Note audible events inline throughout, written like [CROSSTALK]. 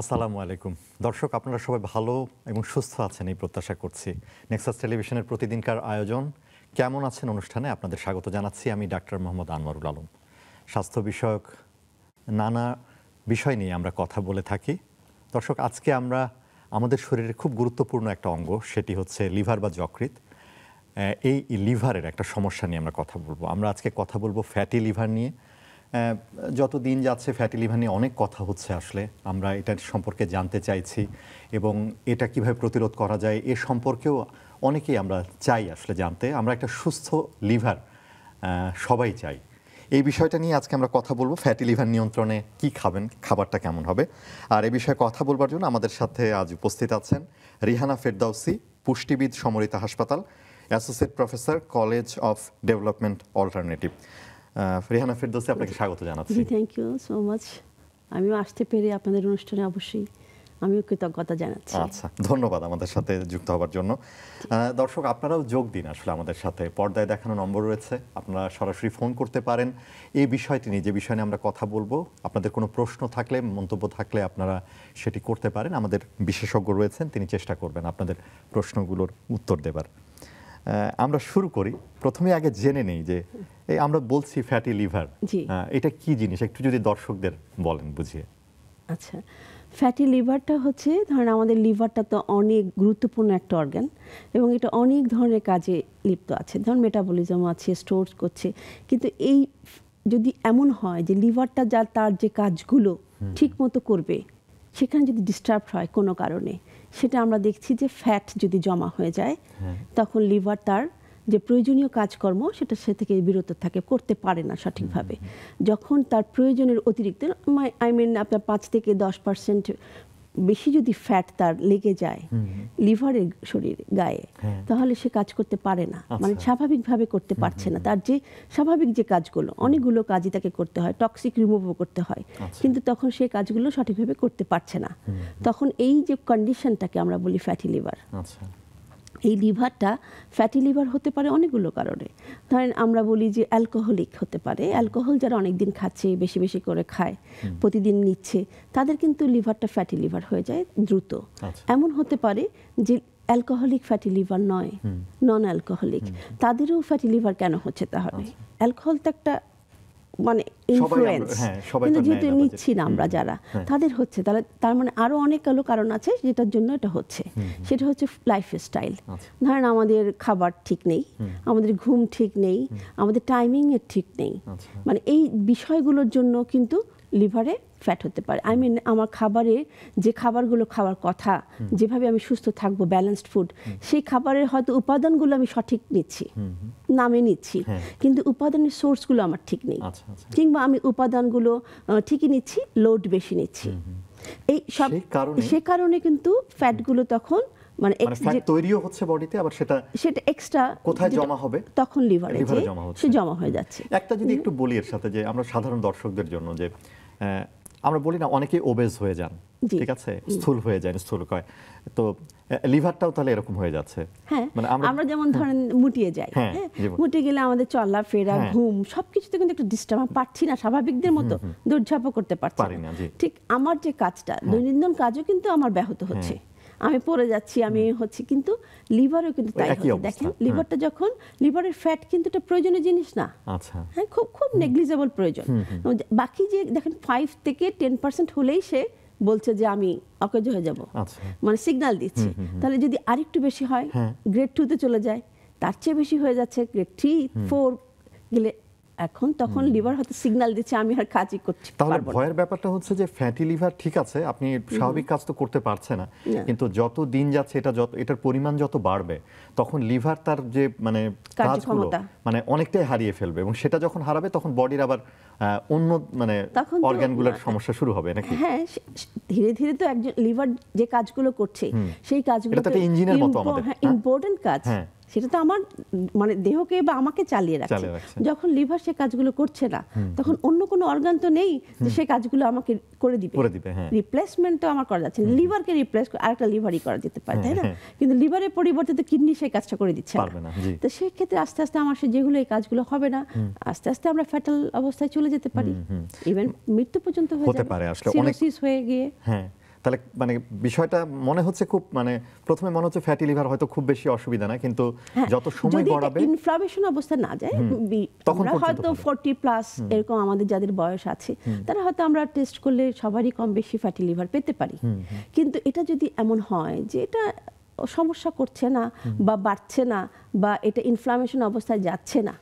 আসসালামু আলাইকুম দর্শক আপনারা সবাই ভালো এবং সুস্থ আছেন এই প্রত্যাশা করছি নেক্সাস টেলিভিশনের প্রতিদিনকার আয়োজন কেমন আছেন অনুষ্ঠানে আপনাদের স্বাগত জানাচ্ছি আমি ডাক্তার মোহাম্মদ আনোয়ারুল আলম স্বাস্থ্য বিষয়ক নানা বিষয় নিয়ে আমরা কথা বলে থাকি দর্শক আজকে আমরা আমাদের শরীরের খুব গুরুত্বপূর্ণ একটা অঙ্গ সেটি হচ্ছে লিভার বা যকৃত এই লিভারের একটা সমস্যা নিয়ে আমরা কথা বলবো আমরা আজকে কথা বলবো ফ্যাটি লিভার নিয়ে যত দিন যাচ্ছে ফ্যাটি লিভার নিয়ে অনেক কথা হচ্ছে আসলে আমরা এটার সম্পর্কে জানতে চাইছি এবং এটা কিভাবে প্রতিরোধ করা যায় এ সম্পর্কেও অনেকেই আমরা চাই আসলে জানতে আমরা একটা সুস্থ লিভার সবাই চাই এই বিষয়টা নিয়ে আজকে আমরা কথা বলবো ফ্যাটি লিভার নিয়ন্ত্রণে কি খাবেন খাবারটা কেমন হবে আর এ বিষয়ে কথা বলবার জন্য আমাদের সাথে আজ উপস্থিত আছেন রিহানা ফেরদাউসি পুষ্টিবিদ সমরিতা হাসপাতাল associate professor college of development alternative Farihana Ferdousi আপনাকে স্বাগত জানাচ্ছি থ্যাংক ইউ সো মাচ আমিও আসতে পেরে আপনাদের অনুষ্ঠানে অবশ্যই আমিও কৃতজ্ঞতা জানাচ্ছি আচ্ছা ধন্যবাদ আমাদের সাথে যুক্ত হওয়ার জন্য দর্শক আপনারাও যোগ দিন আসলে আমাদের সাথে পর্দায় দেখানো নম্বর রয়েছে আপনারা সরাসরি ফোন করতে পারেন এই বিষয়টি নিয়ে যে বিষয় নিয়ে আমরা কথা বলবো আপনাদের কোনো প্রশ্ন থাকলে মন্তব্য থাকলে আপনারা সেটি করতে পারেন আমাদের বিশেষজ্ঞ রয়েছেন তিনি চেষ্টা করবেন আপনাদের প্রশ্নগুলোর উত্তর দেবার আমরা শুরু করি প্রথমে আগে জেনে নেই যে এই আমরা বলছি ফ্যাটি লিভার এটা কি জিনিস একটু যদি দর্শকদের বলেন বুঝিয়ে আচ্ছা ফ্যাটি লিভারটা হচ্ছে ধরেন আমাদের লিভারটা তো অনেক গুরুত্বপূর্ণ একটা অর্গান এবং এটা অনেক ধরনের কাজে লিপ্ত আছে ধরুন মেটাবলিজম আছে স্টোর করছে কিন্তু এই যদি এমন হয় যে লিভারটা যা তার যে কাজগুলো ঠিক মতো করবে সেখানে যদি ডিস্টার্ব হয় কোনো কারণে সেটা আমরা দেখছি যে ফ্যাট যদি জমা হয়ে যায় হ্যাঁ। তখন লিভার তার যে প্রয়োজনীয় কাজকর্ম সেটা সে থেকে বিরত থাকে করতে পারে না সঠিকভাবে যখন তার প্রয়োজনের অতিরিক্ত আই মিন আপনার পাঁচ থেকে দশ পার্সেন্ট বেশি যদি ফ্যাট তার লেগে যায় লিভারের শরীর গায়ে হ্যাঁ। তাহলে সে কাজ করতে পারে না আচ্ছা। মানে স্বাভাবিকভাবে করতে পারছে না তার যে স্বাভাবিক যে কাজগুলো অনেকগুলো কাজই তাকে করতে হয় টক্সিক রিমুভও করতে হয় আচ্ছা। কিন্তু তখন সে কাজগুলো সঠিকভাবে করতে পারছে না তখন এই যে কন্ডিশনটাকে আমরা বলি ফ্যাটি লিভার আচ্ছা এই লিভারটা ফ্যাটি লিভার হতে পারে অনেকগুলো কারণে ধরেন আমরা বলি যে অ্যালকোহলিক হতে পারে অ্যালকোহল যারা অনেক দিন খাচ্ছে বেশি বেশি করে খায় প্রতিদিন নিচ্ছে তাদের কিন্তু লিভারটা ফ্যাটি লিভার হয়ে যায় দ্রুত আচ্ছা। এমন হতে পারে যে অ্যালকোহলিক ফ্যাটি লিভার নয় নন অ্যালকোহলিক তাদেরও ফ্যাটি লিভার কেন হচ্ছে তাহলে অ্যালকোহল আচ্ছা। তো একটা মানে ইনফ্লুয়েন্স হ্যাঁ, কিন্তু যেহেতু নিচ্ছি না আমরা যারা হ্যাঁ। তাদের হচ্ছে তাহলে তার মানে আরও অনেক কালো কারণ আছে যেটার জন্য এটা হচ্ছে সেটা হচ্ছে লাইফ আচ্ছা। স্টাইল ধরেন আমাদের খাবার ঠিক নেই আমাদের ঘুম ঠিক নেই আমাদের টাইমিংয়ের ঠিক নেই আচ্ছা। মানে এই বিষয়গুলোর জন্য কিন্তু লিভারে ফ্যাট হতে পারে আই মিন আমার খাবারে যে খাবারগুলো খাওয়ার কথা যেভাবে আমি সুস্থ থাকবো ব্যালেন্সড ফুড সেই খাবারের হয়তো উপাদানগুলো আমি সঠিক নিচ্ছি নামে নিচ্ছি হ্যাঁ। কিন্তু উপাদানের সোর্সগুলো আমার ঠিক নেই আচ্ছা, আচ্ছা। কিংবা আমি উপাদানগুলো ঠিকই নিচ্ছি লোড বেশি নিচ্ছি এই সব সে কারণে কিন্তু ফ্যাটগুলো তখন মানে, মানে তৈরিও হচ্ছে বডিতে আবার সেটা সেটা এক্সট্রা কোথায় জমা হবে তখন লিভারে সে জমা হয়ে যাচ্ছে একটা যদি একটু বলি এর সাথে যে আমরা সাধারণ দর্শকদের জন্য যে আমরা বলি না অনেকে ওবেজ হয়ে যান ঠিক আছে স্থূল হয়ে যায় কয় তো লিভারটাও তাহলে এরকম হয়ে যাচ্ছে হ্যাঁ মানে আমরা যেমন হ্যাঁ। ধরেন মুটিয়ে যাই হ্যাঁ, হ্যাঁ? মুটিয়ে গেলে আমাদের চলা ফেরা ঘুম সবকিছুতে কিন্তু একটু ডিস্টার্ব পাচ্ছি না স্বাভাবিকদের মতো দৌড়ঝাঁপও করতে পারছি না ঠিক আমার যে কাজটা দৈনন্দিন কাজও কিন্তু আমার ব্যাহত হচ্ছে আমি পড়ে যাচ্ছি আমি হচ্ছে কিন্তু লিভারও কিন্তু তাই দেখেন লিভারটা যখন লিভারের ফ্যাট কিন্তু এটা প্রয়োজনীয় জিনিস না আচ্ছা। হ্যাঁ খুব খুব নেগলিজেবল প্রয়োজন বাকি যে দেখেন ফাইভ থেকে টেন পার্সেন্ট হলেই সে বলছে যে আমি অকেজ হয়ে যাব আচ্ছা। মানে সিগনাল দিচ্ছে তাহলে যদি আরেকটু বেশি হয় গ্রেড হ্যাঁ। তে চলে যায় তার চেয়ে বেশি হয়ে যাচ্ছে গ্রেড থ্রি ফোর গেলে এখন তখন লিভার হয়তো সিগন্যাল দিচ্ছে আমি আর কাজই করছি তাহলে ভয়ের ব্যাপারটা হচ্ছে যে ফ্যাটি লিভার ঠিক আছে আপনি স্বাভাবিক কাজ তো করতে পারছে না কিন্তু যত দিন যাচ্ছে এটা যত এটার পরিমাণ যত বাড়বে তখন লিভার তার যে মানে কাজগুলো মানে অনেকটাই হারিয়ে ফেলবে এবং সেটা যখন হারাবে তখন বডির আবার অন্য মানে অর্গানগুলোর সমস্যা শুরু হবে নাকি হ্যাঁ ধীরে ধীরে তো একজন লিভার যে কাজগুলো করছে সেই কাজগুলো এটা তো ইঞ্জিনের মতো আমাদের ইম্পর্টেন্ট হ্যাঁ, কাজ হ্যাঁ সেটা তো আমার মানে দেহকে বা আমাকে চালিয়ে রাখছে যখন লিভার সে কাজগুলো করছে না তখন অন্য কোনো অর্গান তো নেই যে সে কাজগুলো আমাকে করে দিবে করে দিবে রিপ্লেসমেন্ট হ্যাঁ। তো আমার করা যাচ্ছে লিভারকে রিপ্লেস আরেকটা লিভারই করা যেতে পারে হ্যাঁ, তাই না হ্যাঁ। কিন্তু লিভারের পরিবর্তে তো কিডনি সেই কাজটা করে দিচ্ছে না তো সেই ক্ষেত্রে আস্তে আস্তে আমার সে যেগুলো এই কাজগুলো হবে না আস্তে আস্তে আমরা ফ্যাটাল অবস্থায় চলে যেতে পারি ইভেন মৃত্যু পর্যন্ত হয়ে যাবে হয়ে গিয়ে হ্যাঁ তাহলে মানে বিষয়টা মনে হচ্ছে খুব মানে প্রথমে মনে হচ্ছে ফ্যাটি লিভার হয়তো খুব বেশি অসুবিধা না কিন্তু হ্যাঁ, যত সময় বাড়াবে যদি ইনফ্লামেশন অবস্থা না যায় তখন হয়তো 40 প্লাস এরকম আমাদের যাদের বয়স আছে তারা হয়তো আমরা টেস্ট করলে সবারই কম বেশি ফ্যাটি লিভার পেতে পারি কিন্তু এটা যদি এমন হয় যে এটা সমস্যা করছে না বা বাড়ছে না বা এটা ইনফ্লামেশন অবস্থায় যাচ্ছে না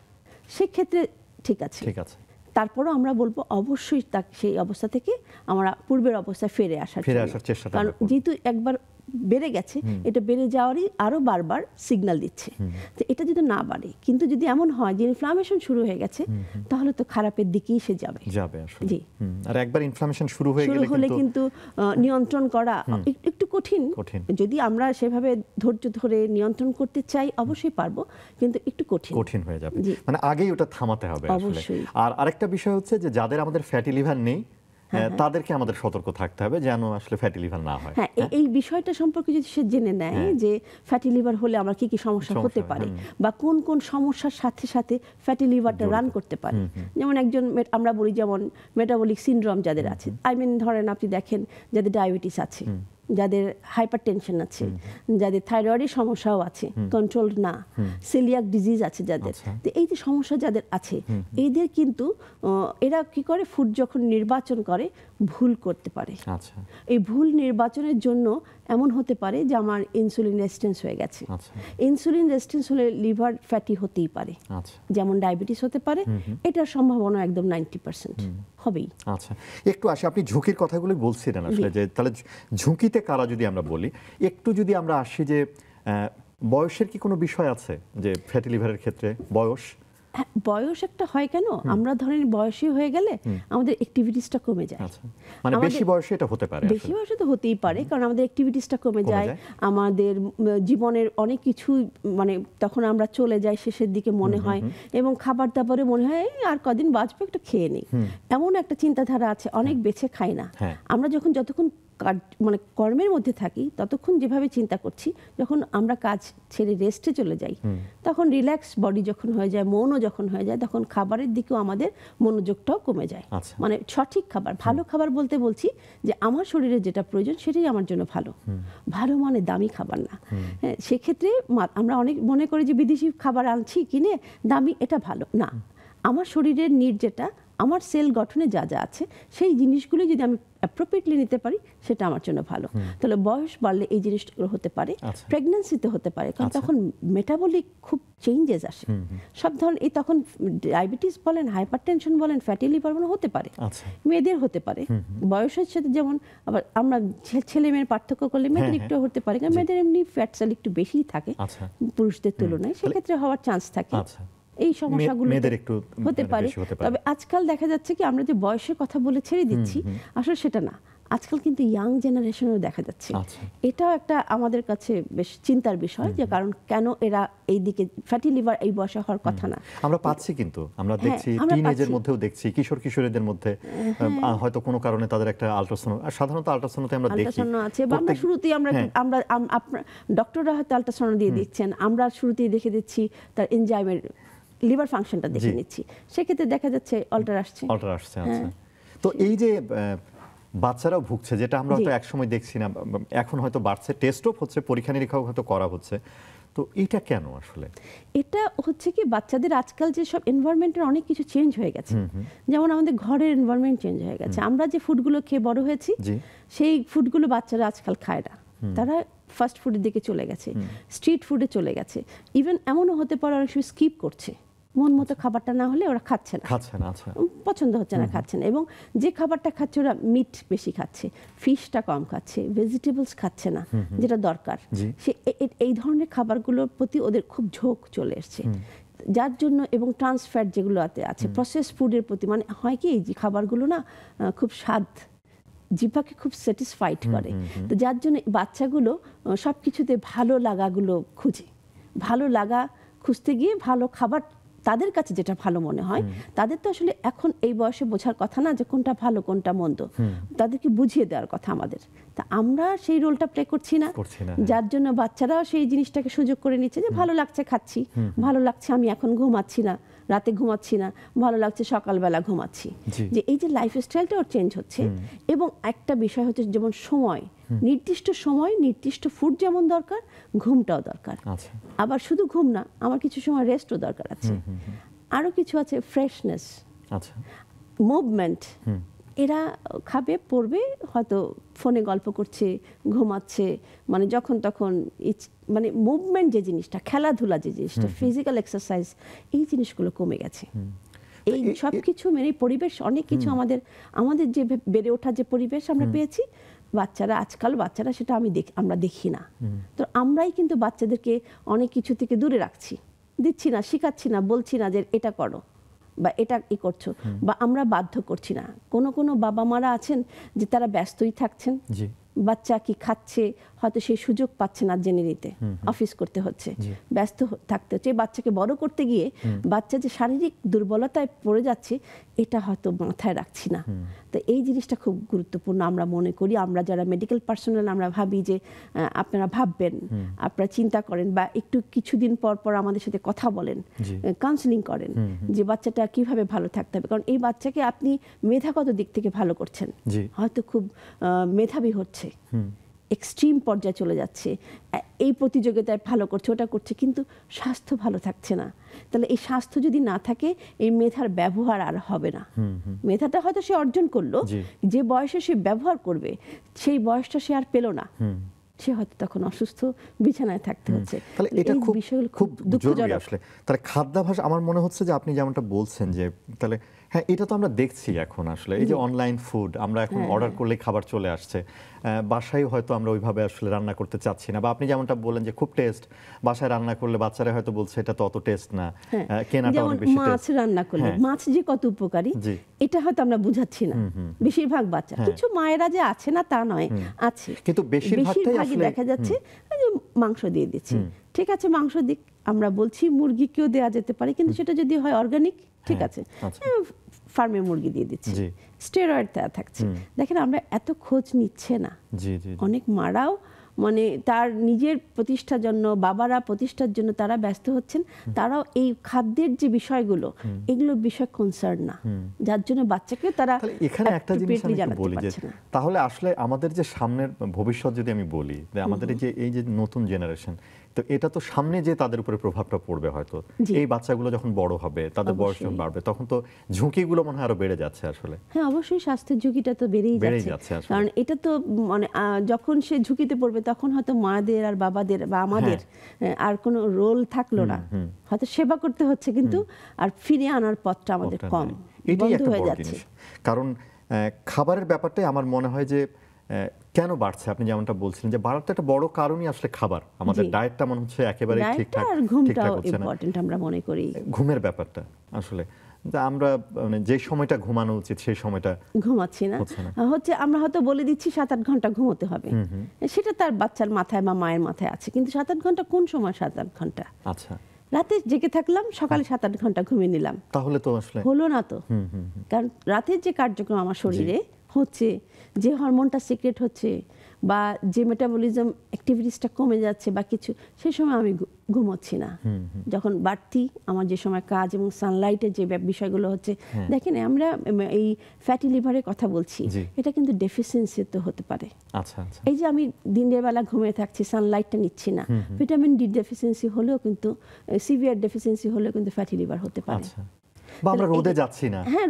সেক্ষেত্রে ঠিক আছে ঠিক আছে তারপরও আমরা বলবো অবশ্যই সেই অবস্থা থেকে আমরা পূর্বের অবস্থায় ফিরে আসার ফিরে আসার চেষ্টা কারণ যেহেতু একবার বেড়ে গেছে এটা বেড়ে যাওয়ারই আরও বারবার সিগনাল দিচ্ছে তো এটা যদি না বাড়ে কিন্তু যদি এমন হয় যে ইনফ্লামেশন শুরু হয়ে গেছে তাহলে তো খারাপের দিকেই সে যাবে যাবে জি আর একবার ইনফ্লামেশন শুরু হয়ে গেলে হলে কিন্তু নিয়ন্ত্রণ করা একটু কঠিন যদি আমরা সেভাবে ধৈর্য ধরে নিয়ন্ত্রণ করতে চাই অবশ্যই পারবো কিন্তু একটু কঠিন কঠিন হয়ে যাবে মানে আগেই ওটা থামাতে হবে আর আরেকটা বিষয় হচ্ছে যে যাদের আমাদের ফ্যাটি লিভার নেই হ্যাঁ, হ্যাঁ, হ্যাঁ। তাদেরকে আমাদের সতর্ক থাকতে হবে যেন আসলে ফ্যাটি লিভার না হয় এই বিষয়টা সম্পর্কে যদি সে জেনে নেয় যে ফ্যাটি লিভার হলে আমার কি কি সমস্যা হতে পারে বা কোন কোন সমস্যার সাথে সাথে ফ্যাটি লিভারটা রান করতে পারে যেমন একজন আমরা বলি যেমন মেটাবলিক সিন্ড্রোম যাদের আছে আই মিন ধরেন আপনি দেখেন যাদের ডায়াবেটিস আছে যাদের হাইপার টেনশন আছে যাদের থাইরয়েডের সমস্যাও আছে কন্ট্রোল না সিলিয়াক ডিজিজ আছে যাদের তো এই যে সমস্যা যাদের আছে এদের কিন্তু এরা কি করে ফুড যখন নির্বাচন করে ভুল করতে পারে আচ্ছা। এই ভুল নির্বাচনের জন্য এমন হতে পারে যে আমার ইনসুলিন রেসিস্টেন্স হয়ে গেছে আচ্ছা। ইনসুলিন রেসিস্টেন্স হলে লিভার ফ্যাটি হতেই পারে আচ্ছা। যেমন ডায়াবেটিস হতে পারে এটার সম্ভাবনা একদম নাইনটি পার্সেন্ট হবেই আচ্ছা একটু আসে আপনি ঝুঁকির কথাগুলো বলছিলেন আসলে যে তাহলে ঝুঁকিতে কারা যদি আমরা বলি একটু যদি আমরা আসি যে বয়সের কি কোনো বিষয় আছে যে ফ্যাটি লিভারের ক্ষেত্রে বয়স হ্যাঁ, বয়স একটা হয় কেন আমরা ধরেন বয়সী হয়ে গেলে আমাদের অ্যাক্টিভিটিসটা কমে যায় আচ্ছা। মানে বেশি বয়সে এটা হতে পারে বেশি বয়সে তো হতেই পারে কারণ আমাদের অ্যাক্টিভিটিসটা কমে যায় আমাদের জীবনের অনেক কিছু মানে তখন আমরা চলে যাই শেষের দিকে মনে হয় এবং খাবার দাবারে মনে হয় আর কদিন বাঁচবো একটু খেয়ে নিই এমন একটা চিন্তাধারা আছে অনেক হ্যাঁ। বেছে খাই না হ্যাঁ। আমরা যখন যতক্ষণ মানে কর্মের মধ্যে থাকি ততক্ষণ যেভাবে চিন্তা করছি যখন আমরা কাজ ছেড়ে রেস্টে চলে যাই তখন রিল্যাক্স বডি যখন হয়ে যায় মনও যখন হয়ে যায় তখন খাবারের দিকেও আমাদের মনোযোগটাও কমে যায় আচ্ছা। মানে সঠিক খাবার ভালো খাবার বলতে বলছি যে আমার শরীরে যেটা প্রয়োজন সেটাই আমার জন্য ভালো ভালো মানে দামি খাবার না হ্যাঁ সেক্ষেত্রে আমরা অনেক মনে করি যে বিদেশি খাবার আনছি কিনে দামি এটা ভালো না আমার শরীরের নিট যেটা আমার সেল গঠনে যা যা আছে সেই জিনিসগুলো যদি আমি অ্যাপ্রোপ্রিয়েটলি নিতে পারি সেটা আমার জন্য ভালো তাহলে বয়স বাড়লে এই জিনিসগুলো হতে পারে প্রেগনেন্সিতে আচ্ছা। হতে পারে কারণ আচ্ছা। তখন মেটাবলিক খুব চেঞ্জেস আসে সব ধরনের এই তখন ডায়াবেটিস বলেন হাইপার টেনশন বলেন ফ্যাটি লিভার বলেন হতে পারে আচ্ছা। মেয়েদের হতে পারে বয়সের সাথে যেমন আবার আমরা ছেলে মেয়ের পার্থক্য করলে হ্যাঁ, মেয়েদের হ্যাঁ। একটু হতে পারে কারণ মেয়েদের এমনি ফ্যাট সেল একটু বেশি থাকে পুরুষদের তুলনায় সেক্ষেত্রে হওয়ার চান্স থাকে এই সমস্যাগুলো একটু মানে হতে পারে তবে আজকাল দেখা যাচ্ছে কি আমরা যে বয়সের কথা বলে ছেড়ে দিচ্ছি আসলে সেটা না আজকাল কিন্তু ইয়াং জেনারেশনেও দেখা যাচ্ছে আচ্ছা। এটাও একটা আমাদের কাছে বেশ চিন্তার বিষয় যে কারণ কেন এরা এই দিকে ফ্যাটি লিভার এই বয়সে হওয়ার কথা না আমরা পাচ্ছি কিন্তু আমরা হ্যাঁ, দেখছি টিনেজের মধ্যেও দেখছি কিশোর কিশোরীদের মধ্যে হ্যাঁ। হয়তো কোনো কারণে তাদের একটা আর সাধারণত আলট্রাসোনোতে আমরা দেখি আলট্রাসোনো আছে বা আমরা শুরুতেই আমরা হ্যাঁ। আমরা আপনারা ডক্টররা হয়তো আলট্রাসোনো দিয়ে দিচ্ছেন আমরা শুরুতেই দেখে দিচ্ছি তার এনজাইমের লিভার ফাংশনটা দেখে নিচ্ছি সেক্ষেত্রে দেখা যাচ্ছে অল্টার আসছে অল্টার আসছে হ্যাঁ। আচ্ছা। তো এই যে বাচ্চারাও ভুগছে যেটা আমরা হয়তো একসময় দেখছি না এখন হয়তো বাড়ছে টেস্টও হচ্ছে পরীক্ষা নিরীক্ষাও হয়তো করা হচ্ছে তো এটা কেন আসলে এটা হচ্ছে কি বাচ্চাদের আজকাল যে সব এনভায়রনমেন্টের অনেক কিছু চেঞ্জ হয়ে গেছে যেমন আমাদের ঘরের এনভায়রনমেন্ট চেঞ্জ হয়ে গেছে আমরা যে ফুডগুলো খেয়ে বড় হয়েছি সেই ফুডগুলো বাচ্চারা আজকাল খায় না তারা ফাস্ট ফুডের দিকে চলে গেছে স্ট্রিট ফুডে চলে গেছে ইভেন এমনও হতে পারে অনেক সময় স্কিপ করছে মন মতো খাবারটা না হলে ওরা খাচ্ছে না খাচ্ছে না আচ্ছা পছন্দ হচ্ছে না খাচ্ছে না এবং যে খাবারটা খাচ্ছে ওরা মিট বেশি খাচ্ছে ফিশটা কম খাচ্ছে ভেজিটেবলস খাচ্ছে না যেটা দরকার সে এই ধরনের খাবারগুলোর প্রতি ওদের খুব ঝোঁক চলে এসছে যার জন্য এবং ট্রান্সফ্যাট যেগুলো আছে প্রসেস ফুডের প্রতি মানে হয় কি যে খাবারগুলো না খুব স্বাদ জিভাকে খুব স্যাটিসফাইড করে তো যার জন্য বাচ্চাগুলো সব কিছুতে ভালো লাগাগুলো খুঁজে ভালো লাগা খুঁজতে গিয়ে ভালো খাবার তাদের কাছে যেটা ভালো মনে হয় তাদের তো আসলে এখন এই বয়সে বোঝার কথা না যে কোনটা ভালো কোনটা মন্দ তাদেরকে বুঝিয়ে দেওয়ার কথা আমাদের তা আমরা সেই রোলটা প্লে করছি না যার জন্য বাচ্চারাও সেই জিনিসটাকে সুযোগ করে নিচ্ছে যে ভালো লাগছে খাচ্ছি ভালো লাগছে আমি এখন ঘুমাচ্ছি না রাতে ঘুমাচ্ছি না ভালো লাগছে সকালবেলা ঘুমাচ্ছি যে এই যে লাইফ ওর চেঞ্জ হচ্ছে এবং একটা বিষয় হচ্ছে যেমন সময় নির্দিষ্ট সময় নির্দিষ্ট ফুড যেমন দরকার ঘুমটাও দরকার আচ্ছা। আবার শুধু ঘুম না আমার কিছু সময় রেস্টও দরকার আছে আরও কিছু আছে ফ্রেশনেস আচ্ছা। মুভমেন্ট এরা খাবে পড়বে হয়তো ফোনে গল্প করছে ঘুমাচ্ছে মানে যখন তখন মানে মুভমেন্ট যে জিনিসটা খেলাধুলা যে জিনিসটা ফিজিক্যাল এক্সারসাইজ এই জিনিসগুলো কমে গেছে এই সব কিছু মেনে পরিবেশ অনেক কিছু আমাদের আমাদের যে বেড়ে ওঠার যে পরিবেশ আমরা পেয়েছি বাচ্চারা আজকাল বাচ্চারা সেটা আমি দেখি আমরা দেখি না তো আমরাই কিন্তু বাচ্চাদেরকে অনেক কিছু থেকে দূরে রাখছি দিচ্ছি না শেখাচ্ছি না বলছি না যে এটা করো বা এটা ই করছো বা আমরা বাধ্য করছি না কোনো কোনো বাবা মারা আছেন যে তারা ব্যস্তই থাকছেন বাচ্চা কি খাচ্ছে হয়তো সেই সুযোগ পাচ্ছে না জেনে নিতে অফিস করতে হচ্ছে ব্যস্ত থাকতে হচ্ছে বাচ্চাকে বড় করতে গিয়ে বাচ্চা যে শারীরিক দুর্বলতায় পড়ে যাচ্ছে এটা হয়তো মাথায় রাখছি না তো এই জিনিসটা খুব গুরুত্বপূর্ণ আমরা মনে করি আমরা যারা মেডিকেল পার্সোনাল আমরা ভাবি যে আপনারা ভাববেন আপনারা চিন্তা করেন বা একটু কিছুদিন পর পর আমাদের সাথে কথা বলেন কাউন্সিলিং করেন যে বাচ্চাটা কিভাবে ভালো থাকতে হবে কারণ এই বাচ্চাকে আপনি মেধাগত দিক থেকে ভালো করছেন হয়তো খুব মেধাবী হচ্ছে এক্সট্রিম পর্যায়ে চলে যাচ্ছে এই প্রতিযোগিতায় ভালো করছে ওটা করছে কিন্তু স্বাস্থ্য ভালো থাকছে না তাহলে এই স্বাস্থ্য যদি না থাকে এই মেধার ব্যবহার আর হবে না মেধাটা হয়তো সে অর্জন করলো যে বয়সে সে ব্যবহার করবে সেই বয়সটা সে আর পেল না সে হয়তো তখন অসুস্থ বিছানায় থাকতে হচ্ছে তাহলে এটা খুব খুব দুঃখজনক আসলে তাহলে খাদ্যাভ্যাস আমার মনে হচ্ছে যে আপনি যেমনটা বলছেন যে তাহলে হ্যাঁ এটা তো আমরা দেখছি এখন আসলে এই যে অনলাইন ফুড আমরা এখন অর্ডার হ্যাঁ। করলে খাবার চলে আসছে বাসায় হয়তো আমরা ওইভাবে আসলে রান্না করতে চাচ্ছি না বা আপনি যেমনটা বললেন যে খুব টেস্ট বাসায় রান্না করলে বাচ্চারা হয়তো বলছে এটা তো অত টেস্ট না হ্যাঁ, কেনাটা অনেক বেশি মাছ রান্না করলে হ্যাঁ। মাছ যে কত উপকারী এটা হয়তো আমরা বুঝাচ্ছি না বেশিরভাগ বাচ্চা কিছু মায়েরা যে আছে না তা নয় আছে কিন্তু বেশিরভাগই দেখা যাচ্ছে যে মাংস দিয়ে দিচ্ছি ঠিক আছে মাংস দিক আমরা বলছি মুরগিকেও দেওয়া যেতে পারে কিন্তু সেটা যদি হয় অর্গানিক ঠিক আছে আচ্ছা। ফার্মে মুরগি দিয়ে দিচ্ছে স্টেরয়েড দেওয়া থাকছে দেখেন আমরা এত খোঁজ নিচ্ছে না অনেক মারাও মানে তার নিজের প্রতিষ্ঠার জন্য বাবারা প্রতিষ্ঠার জন্য তারা ব্যস্ত হচ্ছেন তারাও এই খাদ্যের যে বিষয়গুলো এগুলো বিষয় কনসার্ন না যার জন্য বাচ্চাকে তারা এখানে একটা জিনিস বলি যে তাহলে আসলে আমাদের যে সামনের ভবিষ্যৎ যদি আমি বলি আমাদের যে এই যে নতুন জেনারেশন তো এটা তো সামনে যে তাদের উপরে প্রভাবটা পড়বে হয়তো এই বাচ্চাগুলো যখন বড় হবে তাদের বয়স যখন বাড়বে তখন তো ঝুঁকিগুলো মনে হয় আরো বেড়ে যাচ্ছে আসলে হ্যাঁ অবশ্যই স্বাস্থ্যের ঝুঁকিটা তো বেড়েই যাচ্ছে কারণ এটা তো মানে যখন সে ঝুঁকিতে পড়বে তখন হয়তো মাদের আর বাবাদের বা আমাদের হ্যাঁ। আর কোনো রোল থাকলো না হয়তো সেবা করতে হচ্ছে কিন্তু আর ফিরে আনার পথটা আমাদের কম এটাই একটা বড় জিনিস কারণ খাবারের ব্যাপারটাই আমার মনে হয় যে কেন বাড়ছে আপনি যেমনটা বলছিলেন যে বাড়ার তো একটা বড় কারণই আসলে খাবার আমাদের ডায়েটটা মনে হচ্ছে একেবারে ঠিকঠাক ঠিকঠাক আমরা মনে করি ঘুমের ব্যাপারটা আসলে আমরা মানে যে সময়টা ঘুমানো উচিত সেই সময়টা ঘুমাচ্ছি না হচ্ছে আমরা হয়তো বলে দিচ্ছি সাত আট ঘন্টা ঘুমোতে হবে সেটা তার বাচ্চার মাথায় বা মায়ের মাথায় আছে কিন্তু সাত আট ঘন্টা কোন সময় সাত আট ঘন্টা আচ্ছা রাতে জেগে থাকলাম সকালে হ্যাঁ। সাত আট ঘন্টা ঘুমিয়ে নিলাম তাহলে তো আসলে হলো না তো কারণ রাতের যে কার্যক্রম আমার শরীরে হচ্ছে যে হরমোনটা সিক্রেট হচ্ছে বা যে মেটাবলিজম অ্যাক্টিভিটিসটা কমে যাচ্ছে বা কিছু সে সময় আমি ঘুমোচ্ছি না যখন বাড়তি আমার যে সময় কাজ এবং সানলাইটের যে বিষয়গুলো হচ্ছে দেখেন আমরা এই ফ্যাটি লিভারের কথা বলছি এটা কিন্তু ডেফিসিয়েন্সি তো হতে পারে আচ্ছা, আচ্ছা। এই যে আমি দিনের বেলা ঘুমিয়ে থাকছি সানলাইটটা নিচ্ছি না ভিটামিন ডি ডেফিসিয়েন্সি হলেও কিন্তু সিভিয়ার ডেফিসিয়েন্সি হলেও কিন্তু ফ্যাটি লিভার হতে পারে আচ্ছা। হ্যাঁ, হ্যাঁ।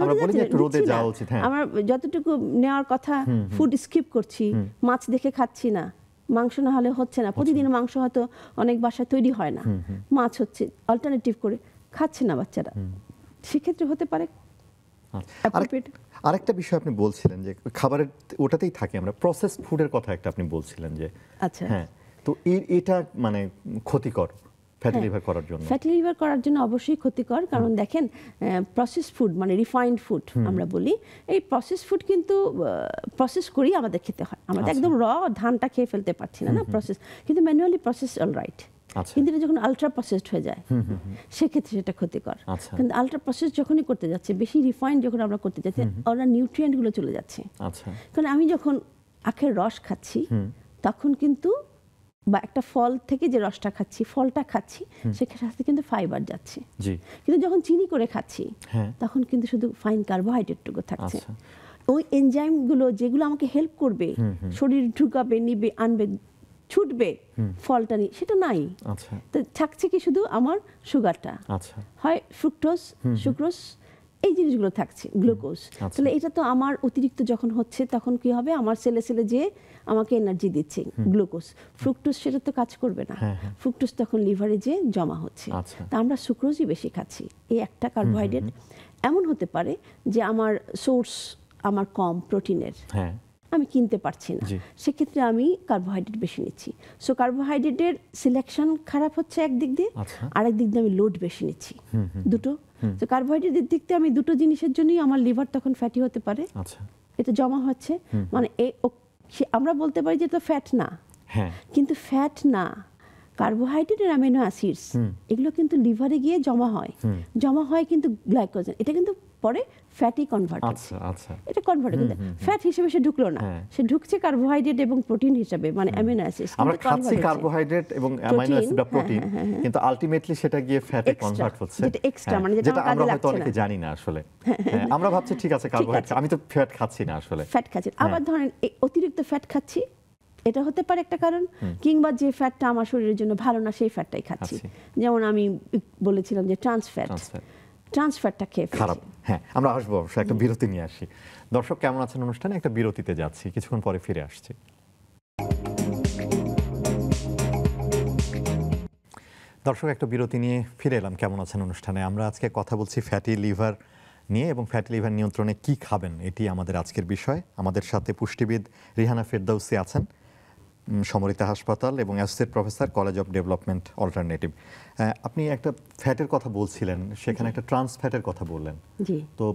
যতটুকু নেওয়ার কথা ফুড স্কিপ করছি মাছ দেখে খাচ্ছি না মাংস না হলে হচ্ছে না প্রতিদিন মাংস হয়তো অনেক বাসায় তৈরি হয় না মাছ হচ্ছে অল্টারনেটিভ করে খাচ্ছে না বাচ্চারা সেক্ষেত্রে হতে পারে আচ্ছা। আরেকটা বিষয় আপনি বলছিলেন যে খাবারের ওটাতেই থাকে আমরা প্রসেস ফুডের কথা একটা আপনি বলছিলেন যে আচ্ছা হ্যাঁ তো এটা মানে ক্ষতিকর ফ্যাটি লিভার করার জন্য ফ্যাটি লিভার করার জন্য অবশ্যই ক্ষতিকর কারণ দেখেন প্রসেস ফুড মানে রিফাইন্ড ফুড আমরা বলি এই প্রসেস ফুড কিন্তু প্রসেস করি আমাদের খেতে হয় আমরা আচ্ছা। একদম র ধানটা খেয়ে ফেলতে পারছি না না প্রসেস কিন্তু ম্যানুয়ালি প্রসেস অল রাইট কিন্তু যখন আলট্রা প্রসেসড হয়ে যায় সেক্ষেত্রে সেটা ক্ষতিকর আচ্ছা। কিন্তু আলট্রা প্রসেস যখনই করতে যাচ্ছে বেশি রিফাইন যখন আমরা করতে যাচ্ছি ওরা নিউট্রিয়েন্টগুলো চলে যাচ্ছে আচ্ছা। কারণ আমি যখন আখের রস খাচ্ছি তখন কিন্তু বা একটা ফল থেকে যে রসটা খাচ্ছি ফলটা খাচ্ছি সেক্ষেত্রে কিন্তু ফাইবার যাচ্ছে কিন্তু যখন চিনি করে খাচ্ছি হ্যাঁ। তখন কিন্তু শুধু ফাইন কার্বোহাইড্রেটটুকু থাকছে আচ্ছা। ওই এনজাইমগুলো যেগুলো আমাকে হেল্প করবে শরীর ঢুকাবে নিবে আনবে ছুটবে ফলটা নিয়ে সেটা নাই আচ্ছা। তো থাকছে কি শুধু আমার সুগারটা আচ্ছা। হয় ফ্রুক্টোস সুক্রোস এই জিনিসগুলো থাকছে গ্লুকোজ আচ্ছা। তাহলে এটা তো আমার অতিরিক্ত যখন হচ্ছে তখন কি হবে আমার সেলে সেলে যে আমাকে এনার্জি দিচ্ছে গ্লুকোজ ফ্রুকটোজ সেটা তো কাজ করবে না হ্যাঁ, হ্যাঁ। ফ্রুকটোজ তখন লিভারে যে জমা হচ্ছে আচ্ছা। তা আমরা সুক্রোজই বেশি খাচ্ছি এই একটা কার্বোহাইড্রেট এমন হতে পারে যে আমার সোর্স আমার কম প্রোটিনের হ্যাঁ আমি কিনতে পারছি না সেক্ষেত্রে আমি কার্বোহাইড্রেট বেশি নিচ্ছি সো কার্বোহাইড্রেটের সিলেকশন খারাপ হচ্ছে একদিক দিয়ে আচ্ছা। আরেক দিক দিয়ে আমি লোড বেশি নিচ্ছি দুটো তো কার্বোহাইড্রেটের দিক থেকে আমি দুটো জিনিসের জন্যই আমার লিভার তখন ফ্যাটি হতে পারে আচ্ছা। এটা জমা হচ্ছে মানে আমরা বলতে পারি যে এটা ফ্যাট না হ্যাঁ। কিন্তু ফ্যাট না কার্বোহাইড্রেট আর অ্যামিনো অ্যাসিডস এগুলো কিন্তু লিভারে গিয়ে জমা হয় জমা হয় কিন্তু গ্লাইকোজেন এটা কিন্তু পরে ফ্যাটি কনভার্ট আচ্ছা আচ্ছা এটা কনভার্ট কিন্তু ফ্যাট হিসেবে সে ঢুকলো না হ্যাঁ। সে ঢুকছে কার্বোহাইড্রেট এবং প্রোটিন হিসেবে মানে অ্যামিনো অ্যাসিডস আমরা খাচ্ছি কার্বোহাইড্রেট এবং অ্যামিনো অ্যাসিড বা প্রোটিন হ্যাঁ, হ্যাঁ, কিন্তু আলটিমেটলি সেটা গিয়ে ফ্যাটে কনভার্ট হচ্ছে যেটা এক্সট্রা মানে যেটা আমরা হয়তো অনেকে জানি না আসলে [LAUGHS] আমরা ভাবছি ঠিক আছে কার্বোহাইড্রেট আমি তো ফ্যাট খাচ্ছি না আসলে ফ্যাট খাচ্ছি আবার ধরেন অতিরিক্ত ফ্যাট খাচ্ছি এটা হতে পারে একটা কারণ কিংবা যে ফ্যাটটা আমার শরীরের জন্য ভালো না সেই ফ্যাটটাই খাচ্ছি যেমন আমি বলেছিলাম যে ট্রান্স ফ্যাট ট্রান্স ফ্যাটটা খেয়ে খারাপ হ্যাঁ আমরা আসবো অবশ্য একটা বিরতি নিয়ে আসি দর্শক কেমন আছেন অনুষ্ঠানে একটা বিরতিতে যাচ্ছি কিছুক্ষণ পরে ফিরে আসছি দর্শক একটা বিরতি নিয়ে ফিরে এলাম কেমন আছেন অনুষ্ঠানে আমরা আজকে কথা বলছি ফ্যাটি লিভার নিয়ে এবং ফ্যাটি লিভার নিয়ন্ত্রণে কি খাবেন এটি আমাদের আজকের বিষয় আমাদের সাথে পুষ্টিবিদ রিহানা ফেরদৌসি আছেন সমরিতা হাসপাতাল এবং associate professor college of development alternative আপনি একটা ফ্যাটের কথা বলছিলেন সেখানে একটা ট্রান্স ফ্যাটের কথা বললেন তো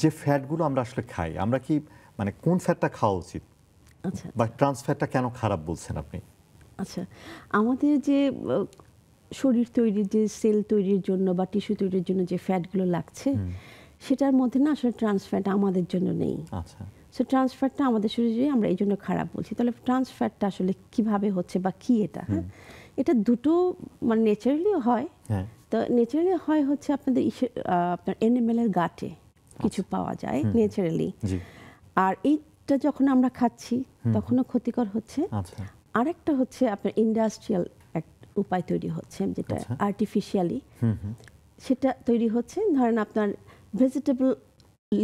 যে ফ্যাটগুলো আমরা আসলে খাই আমরা কি মানে কোন ফ্যাটটা খাওয়া উচিত আচ্ছা বা ট্রান্স ফ্যাটটা কেন খারাপ বলছেন আপনি আচ্ছা আমাদের যে শরীর তৈরির যে সেল তৈরির জন্য বা টিস্যু তৈরির জন্য যে ফ্যাটগুলো লাগছে সেটার মধ্যে না আসলে ট্রান্স ফ্যাট আমাদের জন্য নেই আচ্ছা সো ট্রান্সফারটা আমাদের শরীরে আমরা এই জন্য খারাপ বলছি তাহলে ট্রান্সফারটা আসলে কিভাবে হচ্ছে বা কি এটা হ্যাঁ এটা দুটো মানে নেচারালিও হয় হ্যাঁ। তো নেচারালি হয় হচ্ছে আপনাদের আপনার এনিমেলের গাটে কিছু আচ্ছা। পাওয়া যায় নেচারালি আর এইটা যখন আমরা খাচ্ছি তখনও ক্ষতিকর হচ্ছে আচ্ছা। আরেকটা হচ্ছে আপনার ইন্ডাস্ট্রিয়াল এক উপায় তৈরি হচ্ছে যেটা আর্টিফিশিয়ালি সেটা তৈরি হচ্ছে ধরেন আপনার ভেজিটেবল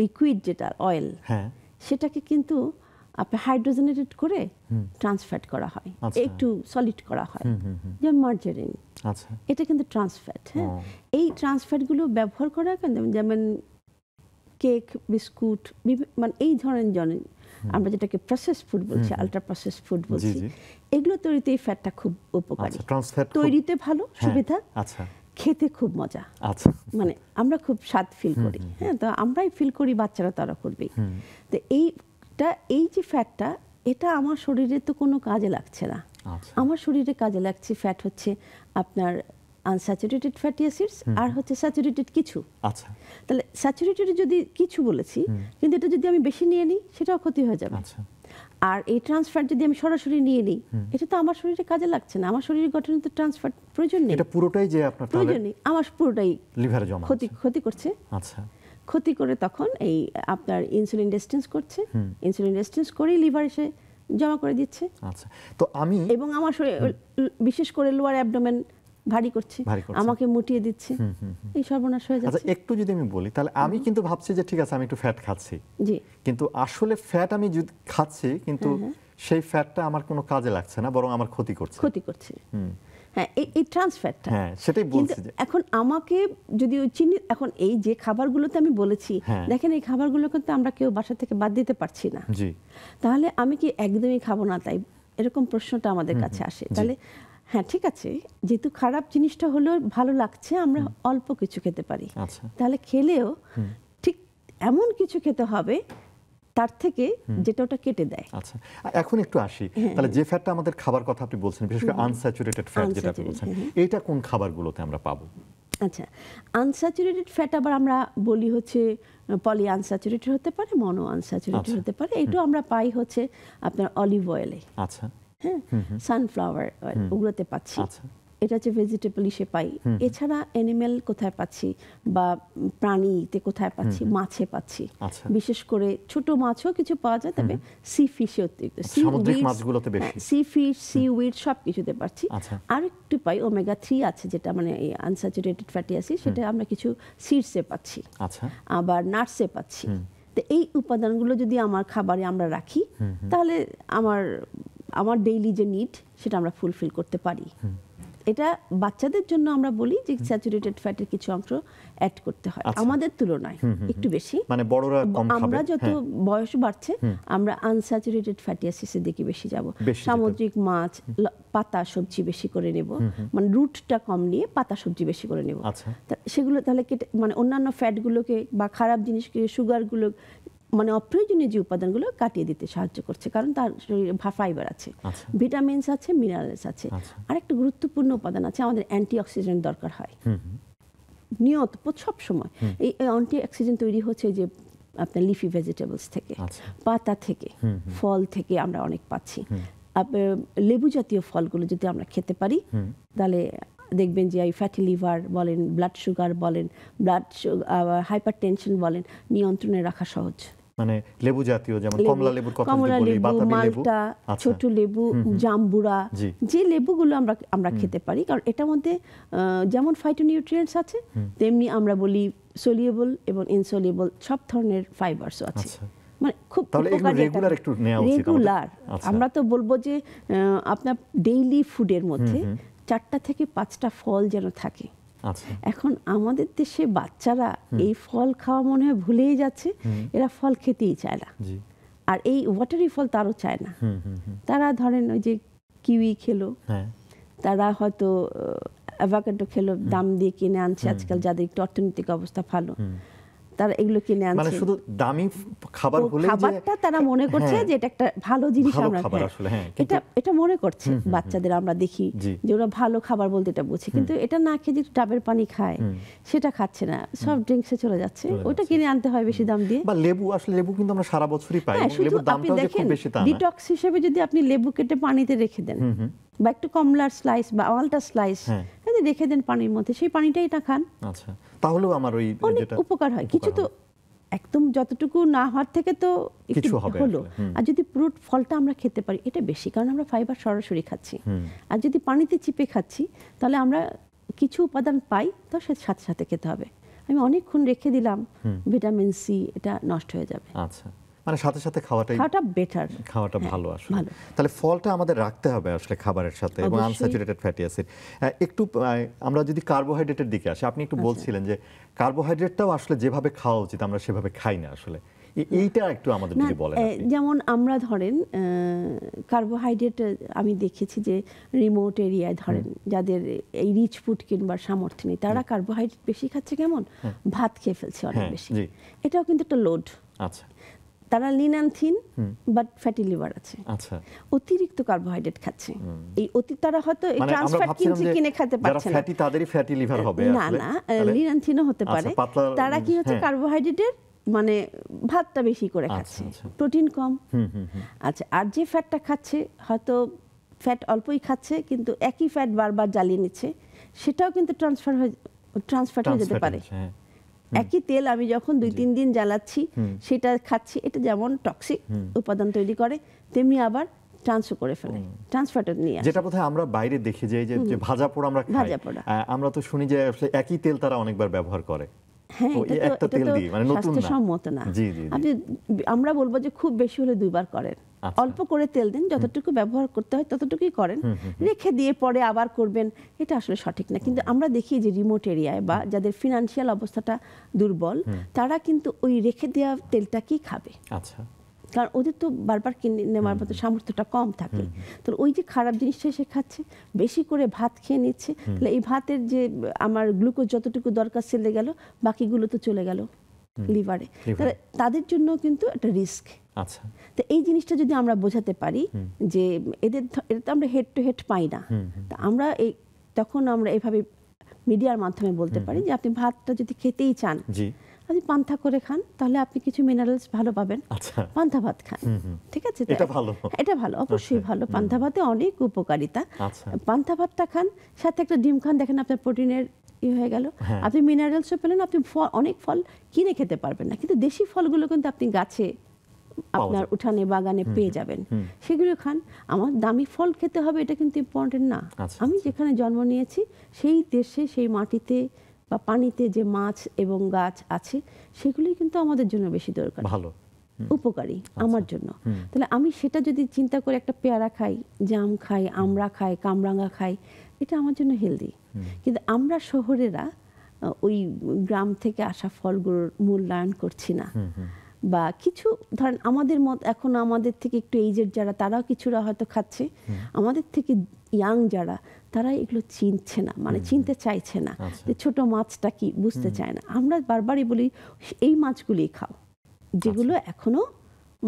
লিকুইড যেটা অয়েল হ্যাঁ সেটাকে কিন্তু আপনি হাইড্রোজেনেটেড করে ট্রান্সফ্যাট করা হয় আচ্ছা। একটু সলিড করা হয় যেমন মার্জারিন আচ্ছা। এটা কিন্তু ট্রান্সফ্যাট হ্যাঁ এই ট্রান্সফ্যাটগুলো ব্যবহার করা কিন্তু যেমন কেক বিস্কুট মানে এই ধরনের জন আমরা যেটাকে প্রসেস ফুড বলছি আলট্রা প্রসেস ফুড বলছি এগুলো তৈরিতে এই ফ্যাটটা খুব উপকারী আচ্ছা, তৈরিতে ভালো হ্যাঁ। সুবিধা খেতে খুব মজা আচ্ছা মানে আমরা খুব স্বাদ ফিল করি হ্যাঁ তো আমরাই ফিল করি বাচ্চারা তারা করবে তো এইটা এই যে ফ্যাটটা এটা আমার শরীরে তো কোনো কাজে লাগছে না আচ্ছা। আমার শরীরে কাজে লাগছে ফ্যাট হচ্ছে আপনার আনস্যাচুরেটেড ফ্যাটি অ্যাসিডস আর হচ্ছে স্যাচুরেটেড কিছু আচ্ছা তাহলে স্যাচুরেটেড যদি কিছু বলেছি কিন্তু এটা যদি আমি বেশি নিয়ে নিই সেটাও ক্ষতি হয়ে যাবে আচ্ছা আর এই ট্রান্সফার যদি আমি সরাসরি নিয়ে নিই এটা তো আমার শরীরে কাজে লাগছে না আমার শরীরের গঠনে তো ট্রান্সফার প্রয়োজন নেই এটা পুরোটাই যে আপনার প্রয়োজন নেই আমার পুরোটাই লিভারে জমা ক্ষতি ক্ষতি করছে আচ্ছা ক্ষতি করে তখন এই আপনার ইনসুলিন রেজিস্ট্যান্স করছে ইনসুলিন রেজিস্ট্যান্স করে লিভার এসে জমা করে দিচ্ছে আচ্ছা তো আমি এবং আমার শরীর বিশেষ করে লোয়ার অ্যাবডোমেন ভারী করছি আমাকে মুটিয়ে দিচ্ছে এই সর্বনাশ হয়ে আচ্ছা, যাচ্ছে একটু যদি আমি বলি তাহলে আমি কিন্তু ভাবছি যে ঠিক আছে আমি একটু ফ্যাট খাচ্ছি জি কিন্তু আসলে ফ্যাট আমি যদি খাচ্ছি কিন্তু হ্যাঁ, হ্যাঁ। সেই ফ্যাটটা আমার কোনো কাজে লাগছে না বরং আমার ক্ষতি করছে ক্ষতি করছে হ্যাঁ এই ট্রান্স ফ্যাটটা হ্যাঁ সেটাই বলছি যে এখন আমাকে যদি ওই চিনি এখন এই যে খাবারগুলোতে আমি বলেছি হ্যাঁ। দেখেন এই খাবারগুলো কিন্তু আমরা কেউ বাসা থেকে বাদ দিতে পারছি না জি তাহলে আমি কি একদমই খাবো না তাই এরকম প্রশ্নটা আমাদের কাছে আসে তাহলে হ্যাঁ ঠিক আছে যেহেতু খারাপ জিনিসটা হলেও ভালো লাগছে আমরা অল্প কিছু খেতে পারি আচ্ছা। তাহলে খেলেও ঠিক এমন কিছু খেতে হবে তার থেকে যেটা ওটা কেটে দেয় আচ্ছা এখন একটু আসি হ্যাঁ, হ্যাঁ। তাহলে যে ফ্যাটটা আমাদের খাবার কথা আপনি বলছেন বিশেষ করে আনস্যাচুরেটেড ফ্যাট যেটা আপনি বলছেন হ্যাঁ, এটা কোন খাবারগুলোতে আমরা পাবো আচ্ছা আনস্যাচুরেটেড ফ্যাট আবার আমরা বলি হচ্ছে পলি আনস্যাচুরেটেড হতে পারে মনো আনস্যাচুরেটেড হতে পারে এটাও আমরা পাই হচ্ছে আপনার অলিভ অয়েলে আচ্ছা হ্যাঁ সানফ্লাওয়ার ওগুলোতে পাচ্ছি আচ্ছা। এটা হচ্ছে ভেজিটেবল ইসে পাই এছাড়া অ্যানিমেল কোথায় পাচ্ছি বা প্রাণীতে কোথায় পাচ্ছি মাছে পাচ্ছি আচ্ছা। বিশেষ করে ছোট মাছও কিছু পাওয়া যায় তবে সি ফিশে অতিরিক্ত সি ফিশ সি উইড সব কিছুতে পাচ্ছি আচ্ছা। আর একটু পাই ওমেগা থ্রি আছে যেটা মানে এই আনস্যাচুরেটেড ফ্যাটি অ্যাসিড সেটা আমরা কিছু সিডসে পাচ্ছি আবার নাটসে পাচ্ছি এই উপাদানগুলো যদি আমার খাবারে আমরা রাখি তাহলে আমার আমার ডেইলি যে নিড সেটা আমরা ফুলফিল করতে পারি এটা বাচ্চাদের জন্য আমরা বলি যে স্যাচুরেটেড ফ্যাটের কিছু অংশ অ্যাড করতে হয় আচ্ছা। আমাদের তুলনায় একটু বেশি মানে বড়রা কম খাবে আমরা যত হ্যাঁ। বয়স বাড়ছে আমরা আনস্যাচুরেটেড ফ্যাটি অ্যাসিডের দিকে বেশি যাব সামুদ্রিক মাছ পাতা সবজি বেশি করে নেব মানে রুটটা কম নিয়ে পাতা সবজি বেশি করে নেব আচ্ছা। সেগুলো তাহলে মানে অন্যান্য ফ্যাটগুলোকে বা খারাপ জিনিসকে সুগারগুলো মানে অপ্রয়োজনীয় যে উপাদানগুলো কাটিয়ে দিতে সাহায্য করছে কারণ তার শরীরে ফাইবার আছে ভিটামিনস আচ্ছা। আছে মিনারেলস আছে আচ্ছা। আরেকটা গুরুত্বপূর্ণ উপাদান আছে আমাদের অ্যান্টিঅক্সিডেন্ট দরকার হয় নিয়ত সব সময় এই অ্যান্টি অক্সিডেন্ট তৈরি হচ্ছে যে আপনার লিফি ভেজিটেবলস থেকে আচ্ছা। পাতা থেকে ফল থেকে আমরা অনেক পাচ্ছি লেবু জাতীয় ফলগুলো যদি আমরা খেতে পারি তাহলে দেখবেন যে এই ফ্যাটি লিভার বলেন ব্লাড সুগার বলেন ব্লাড হাইপার টেনশন বলেন নিয়ন্ত্রণে রাখা সহজ মানে লেবু জাতীয় যেমন কমলা লেবুর কথা যদি বলি বাতাবি লেবু আচ্ছা। ছোট লেবু জাম্বুরা যে লেবুগুলো আমরা আমরা খেতে পারি কারণ এটার মধ্যে যেমন ফাইটোনিউট্রিয়েন্টস আছে তেমনি আমরা বলি সলিউবল এবং ইনসলিউবল সব ধরনের ফাইবারস আছে আচ্ছা। মানে খুব রেগুলার একটু নেওয়া উচিত রেগুলার আচ্ছা। আমরা তো বলবো যে আপনার ডেইলি ফুডের মধ্যে চারটা থেকে পাঁচটা ফল যেন থাকে আচ্ছা। এখন আমাদের দেশে বাচ্চারা এই ফল খাওয়া মনে হয় ভুলেই যাচ্ছে এরা ফল খেতেই চায় না আর এই ওয়াটারি ফল তারও চায় না তারা ধরেন ওই যে কিউই খেলো হ্যাঁ। তারা হয়তো অ্যাভাকাডো খেলো দাম দিয়ে কিনে আনছে আজকাল যাদের একটু অর্থনৈতিক অবস্থা ভালো তারা এগুলো কিনে মানে আনছে মানে শুধু দামি খাবার হলে খাবারটা তারা মনে হ্যাঁ। করছে যে এটা একটা ভালো জিনিস আমরা হ্যাঁ। হ্যাঁ, এটা এটা মনে করছে বাচ্চাদের আমরা দেখি যে ওরা ভালো খাবার বলতে এটা বুঝি কিন্তু এটা না খেয়ে যে ডাবের পানি খায় সেটা খাচ্ছে না সব ড্রিঙ্কসে চলে যাচ্ছে ওটা কিনে আনতে হয় বেশি দাম দিয়ে বা লেবু আসলে লেবু কিন্তু আমরা সারা বছরই পাই লেবু দামটাও যে খুব বেশি তা না ডিটক্স হিসেবে যদি আপনি লেবু কেটে পানিতে রেখে দেন বা একটু কমলার স্লাইস বা আলটা স্লাইস যদি রেখে দেন পানির মধ্যে সেই পানিটাই এটা খান আচ্ছা তাহলেও আমার ওই যেটা উপকার হয় কিছু তো একদম যতটুকু না হওয়ার থেকে তো একটু হলো আর যদি ফ্রুট ফলটা আমরা খেতে পারি এটা বেশি কারণ আমরা ফাইবার সরাসরি খাচ্ছি আর যদি পানিতে চিপে খাচ্ছি তাহলে আমরা কিছু উপাদান পাই তো সাথে সাথে খেতে হবে আমি অনেকক্ষণ রেখে দিলাম ভিটামিন সি এটা নষ্ট হয়ে যাবে আচ্ছা মানে সাথে সাথে খাওয়াটাই খাওয়াটা বেটার খাওয়াটা হ্যাঁ, ভালো আসলে তাহলে ফলটা আমাদের রাখতে হবে আসলে খাবারের সাথে এবং আনস্যাচুরেটেড ফ্যাটি অ্যাসিড একটু আমরা যদি কার্বোহাইড্রেটের দিকে আসি আপনি একটু আচ্ছা। বলছিলেন যে কার্বোহাইড্রেটটাও আসলে যেভাবে খাওয়া উচিত আমরা সেভাবে খাই না আসলে এইটা একটু আমাদের যদি বলেন যেমন আমরা ধরেন কার্বোহাইড্রেট আমি দেখেছি যে রিমোট এরিয়ায় ধরেন যাদের এই রিচ ফুড কিনবার সামর্থ্য নেই তারা কার্বোহাইড্রেট বেশি খাচ্ছে কেমন ভাত খেয়ে ফেলছে অনেক হ্যাঁ, বেশি এটাও কিন্তু একটা লোড আচ্ছা তারা লিন বাট ফ্যাটি লিভার আছে আচ্ছা অতিরিক্ত কার্বোহাইড্রেট খাচ্ছে এই অতি তারা হয়তো এই ট্রান্স মানে ফ্যাট কিনছে কিনে খেতে পারছে না ফ্যাটি তাদেরই ফ্যাটি লিভার হবে না না লিন হতে আচ্ছা, পারে তারা কি হচ্ছে হ্যাঁ। কার্বোহাইড্রেটের মানে ভাতটা বেশি করে আচ্ছা, খাচ্ছে আচ্ছা। প্রোটিন কম আচ্ছা আর যে ফ্যাটটা খাচ্ছে হয়তো ফ্যাট অল্পই খাচ্ছে কিন্তু একই ফ্যাট বারবার জ্বালিয়ে নিচ্ছে সেটাও কিন্তু ট্রান্সফার হয়ে ট্রান্সফার হয়ে যেতে পারে একই তেল আমি যখন দুই তিন দিন জ্বালাচ্ছি সেটা খাচ্ছি এটা যেমন টক্সিক উপাদান তৈরি করে তেমনি আবার ট্রান্সফার করে ফেলে ট্রান্সফারটা নিয়ে যেটা বোধহয় আমরা বাইরে দেখে যাই যে ভাজা পোড়া আমরা খাই আমরা তো শুনি যে একই তেল তারা অনেকবার ব্যবহার করে হ্যাঁ, মানে আমরা বলবো যে খুব বেশি হলে দুইবার করেন আচ্ছা। অল্প করে তেল দিন যতটুকু ব্যবহার করতে হয় ততটুকুই করেন রেখে দিয়ে পরে আবার করবেন এটা আসলে সঠিক না কিন্তু আমরা দেখি যে রিমোট এরিয়ায় বা যাদের ফিনান্সিয়াল অবস্থাটা দুর্বল তারা কিন্তু ওই রেখে দেওয়া তেলটাকেই খাবে আচ্ছা কারণ ওদের তো বারবার কিনে নেওয়ার মতো সামর্থ্যটা কম থাকে তো ওই যে খারাপ জিনিসটা সে খাচ্ছে বেশি করে ভাত খেয়ে নিচ্ছে তাহলে এই ভাতের যে আমার গ্লুকোজ যতটুকু দরকার চলে গেল বাকিগুলো তো চলে গেল লিভারে তাহলে তাদের জন্য কিন্তু একটা রিস্ক আচ্ছা তো এই জিনিসটা যদি আমরা বোঝাতে পারি যে এদের এটা তো আমরা হেড টু হেড পাই না তা আমরা এই তখন আমরা এভাবে মিডিয়ার মাধ্যমে বলতে পারি যে আপনি ভাতটা যদি খেতেই চান আপনি পান্থা করে খান তাহলে আপনি কিছু মিনারেলস ভালো পাবেন আচ্ছা। পান্থা ভাত খান ঠিক আছে এটা ভালো এটা ভালো অবশ্যই আচ্ছা। ভালো পান্থা ভাতে অনেক উপকারিতা আচ্ছা। পান্থা ভাতটা খান সাথে একটা ডিম খান দেখেন আপনার প্রোটিনের ই হয়ে গেল হ্যাঁ। আপনি মিনারেলসও পেলেন আপনি অনেক ফল কিনে খেতে পারবেন না কিন্তু দেশি ফলগুলো কিন্তু আপনি গাছে আপনার উঠানে বাগানে পেয়ে যাবেন সেগুলো খান আমার দামি ফল খেতে হবে এটা কিন্তু ইম্পর্টেন্ট না আমি যেখানে জন্ম নিয়েছি সেই দেশে সেই মাটিতে বা পানিতে যে মাছ এবং গাছ আছে সেগুলি কিন্তু আমাদের জন্য বেশি দরকার ভালো উপকারী আচ্ছা। আমার জন্য তাহলে আমি সেটা যদি চিন্তা করে একটা পেয়ারা খাই জাম খাই আমরা খাই কামরাঙ্গা খাই এটা আমার জন্য হেলদি কিন্তু আমরা শহরেরা ওই গ্রাম থেকে আসা ফলগুলোর মূল্যায়ন করছি না বা কিছু ধরেন আমাদের মত এখন আমাদের থেকে একটু এইজের যারা তারাও কিছুরা হয়তো খাচ্ছে আমাদের থেকে ইয়াং যারা তারা এগুলো চিনছে না মানে চিনতে চাইছে না আচ্ছা। যে ছোট মাছটা কি বুঝতে চায় না আমরা বারবারই বলি এই মাছগুলি খাও যেগুলো আচ্ছা। এখনো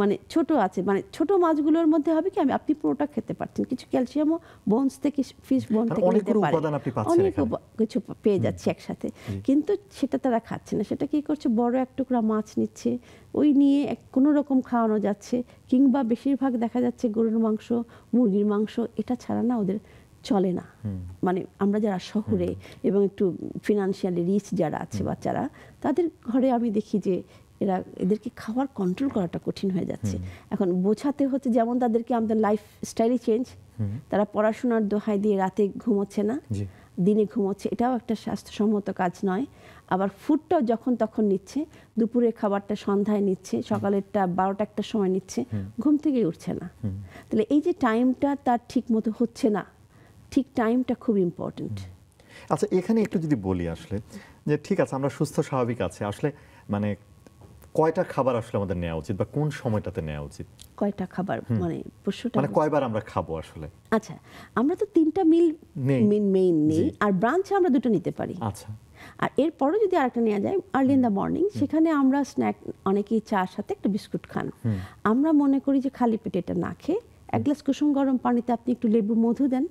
মানে ছোট আছে মানে ছোট মাছগুলোর মধ্যে হবে কি আমি আপনি পুরোটা খেতে পারছেন কিছু ক্যালসিয়ামও বোনস থেকে ফিশ বোন থেকে নিতে পারে অনেক কিছু পেয়ে যাচ্ছে একসাথে কিন্তু সেটা তারা খাচ্ছে না সেটা কি করছে বড় এক টুকরা মাছ নিচ্ছে ওই নিয়ে এক কোনো রকম খাওয়ানো যাচ্ছে কিংবা বেশিরভাগ দেখা যাচ্ছে গরুর মাংস মুরগির মাংস এটা ছাড়া না ওদের চলে না মানে আমরা যারা শহরে এবং একটু ফিনান্সিয়ালি রিচ যারা আছে বাচ্চারা তাদের ঘরে আমি দেখি যে এরা এদেরকে খাওয়ার কন্ট্রোল করাটা কঠিন হয়ে যাচ্ছে এখন বোঝাতে হচ্ছে যেমন তাদেরকে আমাদের লাইফ স্টাইলই চেঞ্জ তারা পড়াশোনার দোহাই দিয়ে রাতে ঘুমোচ্ছে না দিনে ঘুমোচ্ছে এটাও একটা স্বাস্থ্যসম্মত কাজ নয় আবার ফুডটাও যখন তখন নিচ্ছে দুপুরে খাবারটা সন্ধ্যায় নিচ্ছে সকালেরটা বারোটা একটা সময় নিচ্ছে ঘুম থেকেই উঠছে না তাহলে এই যে টাইমটা তার ঠিক মতো হচ্ছে না ঠিক টাইমটা খুব ইম্পর্টেন্ট আচ্ছা এখানে একটু যদি বলি আসলে যে ঠিক আছে আমরা সুস্থ স্বাভাবিক আছে আসলে মানে কয়টা খাবার আসলে আমাদের নেওয়া উচিত বা কোন সময়টাতে নেওয়া উচিত কয়টা খাবার মানে পশুটা মানে কয়বার আমরা খাবো আসলে আচ্ছা আমরা তো তিনটা মিল মেইন নেই আর ব্রাঞ্চে আমরা দুটো নিতে পারি আচ্ছা আর এরপরে যদি আরেকটা নেওয়া যায় আর্লি ইন দ্য মর্নিং সেখানে আমরা স্ন্যাক অনেকেই চার সাথে একটা বিস্কুট খান আমরা মনে করি যে খালি পেটে এটা না খেয়ে এক গ্লাস কুসুম গরম পানিতে আপনি একটু লেবু মধু দেন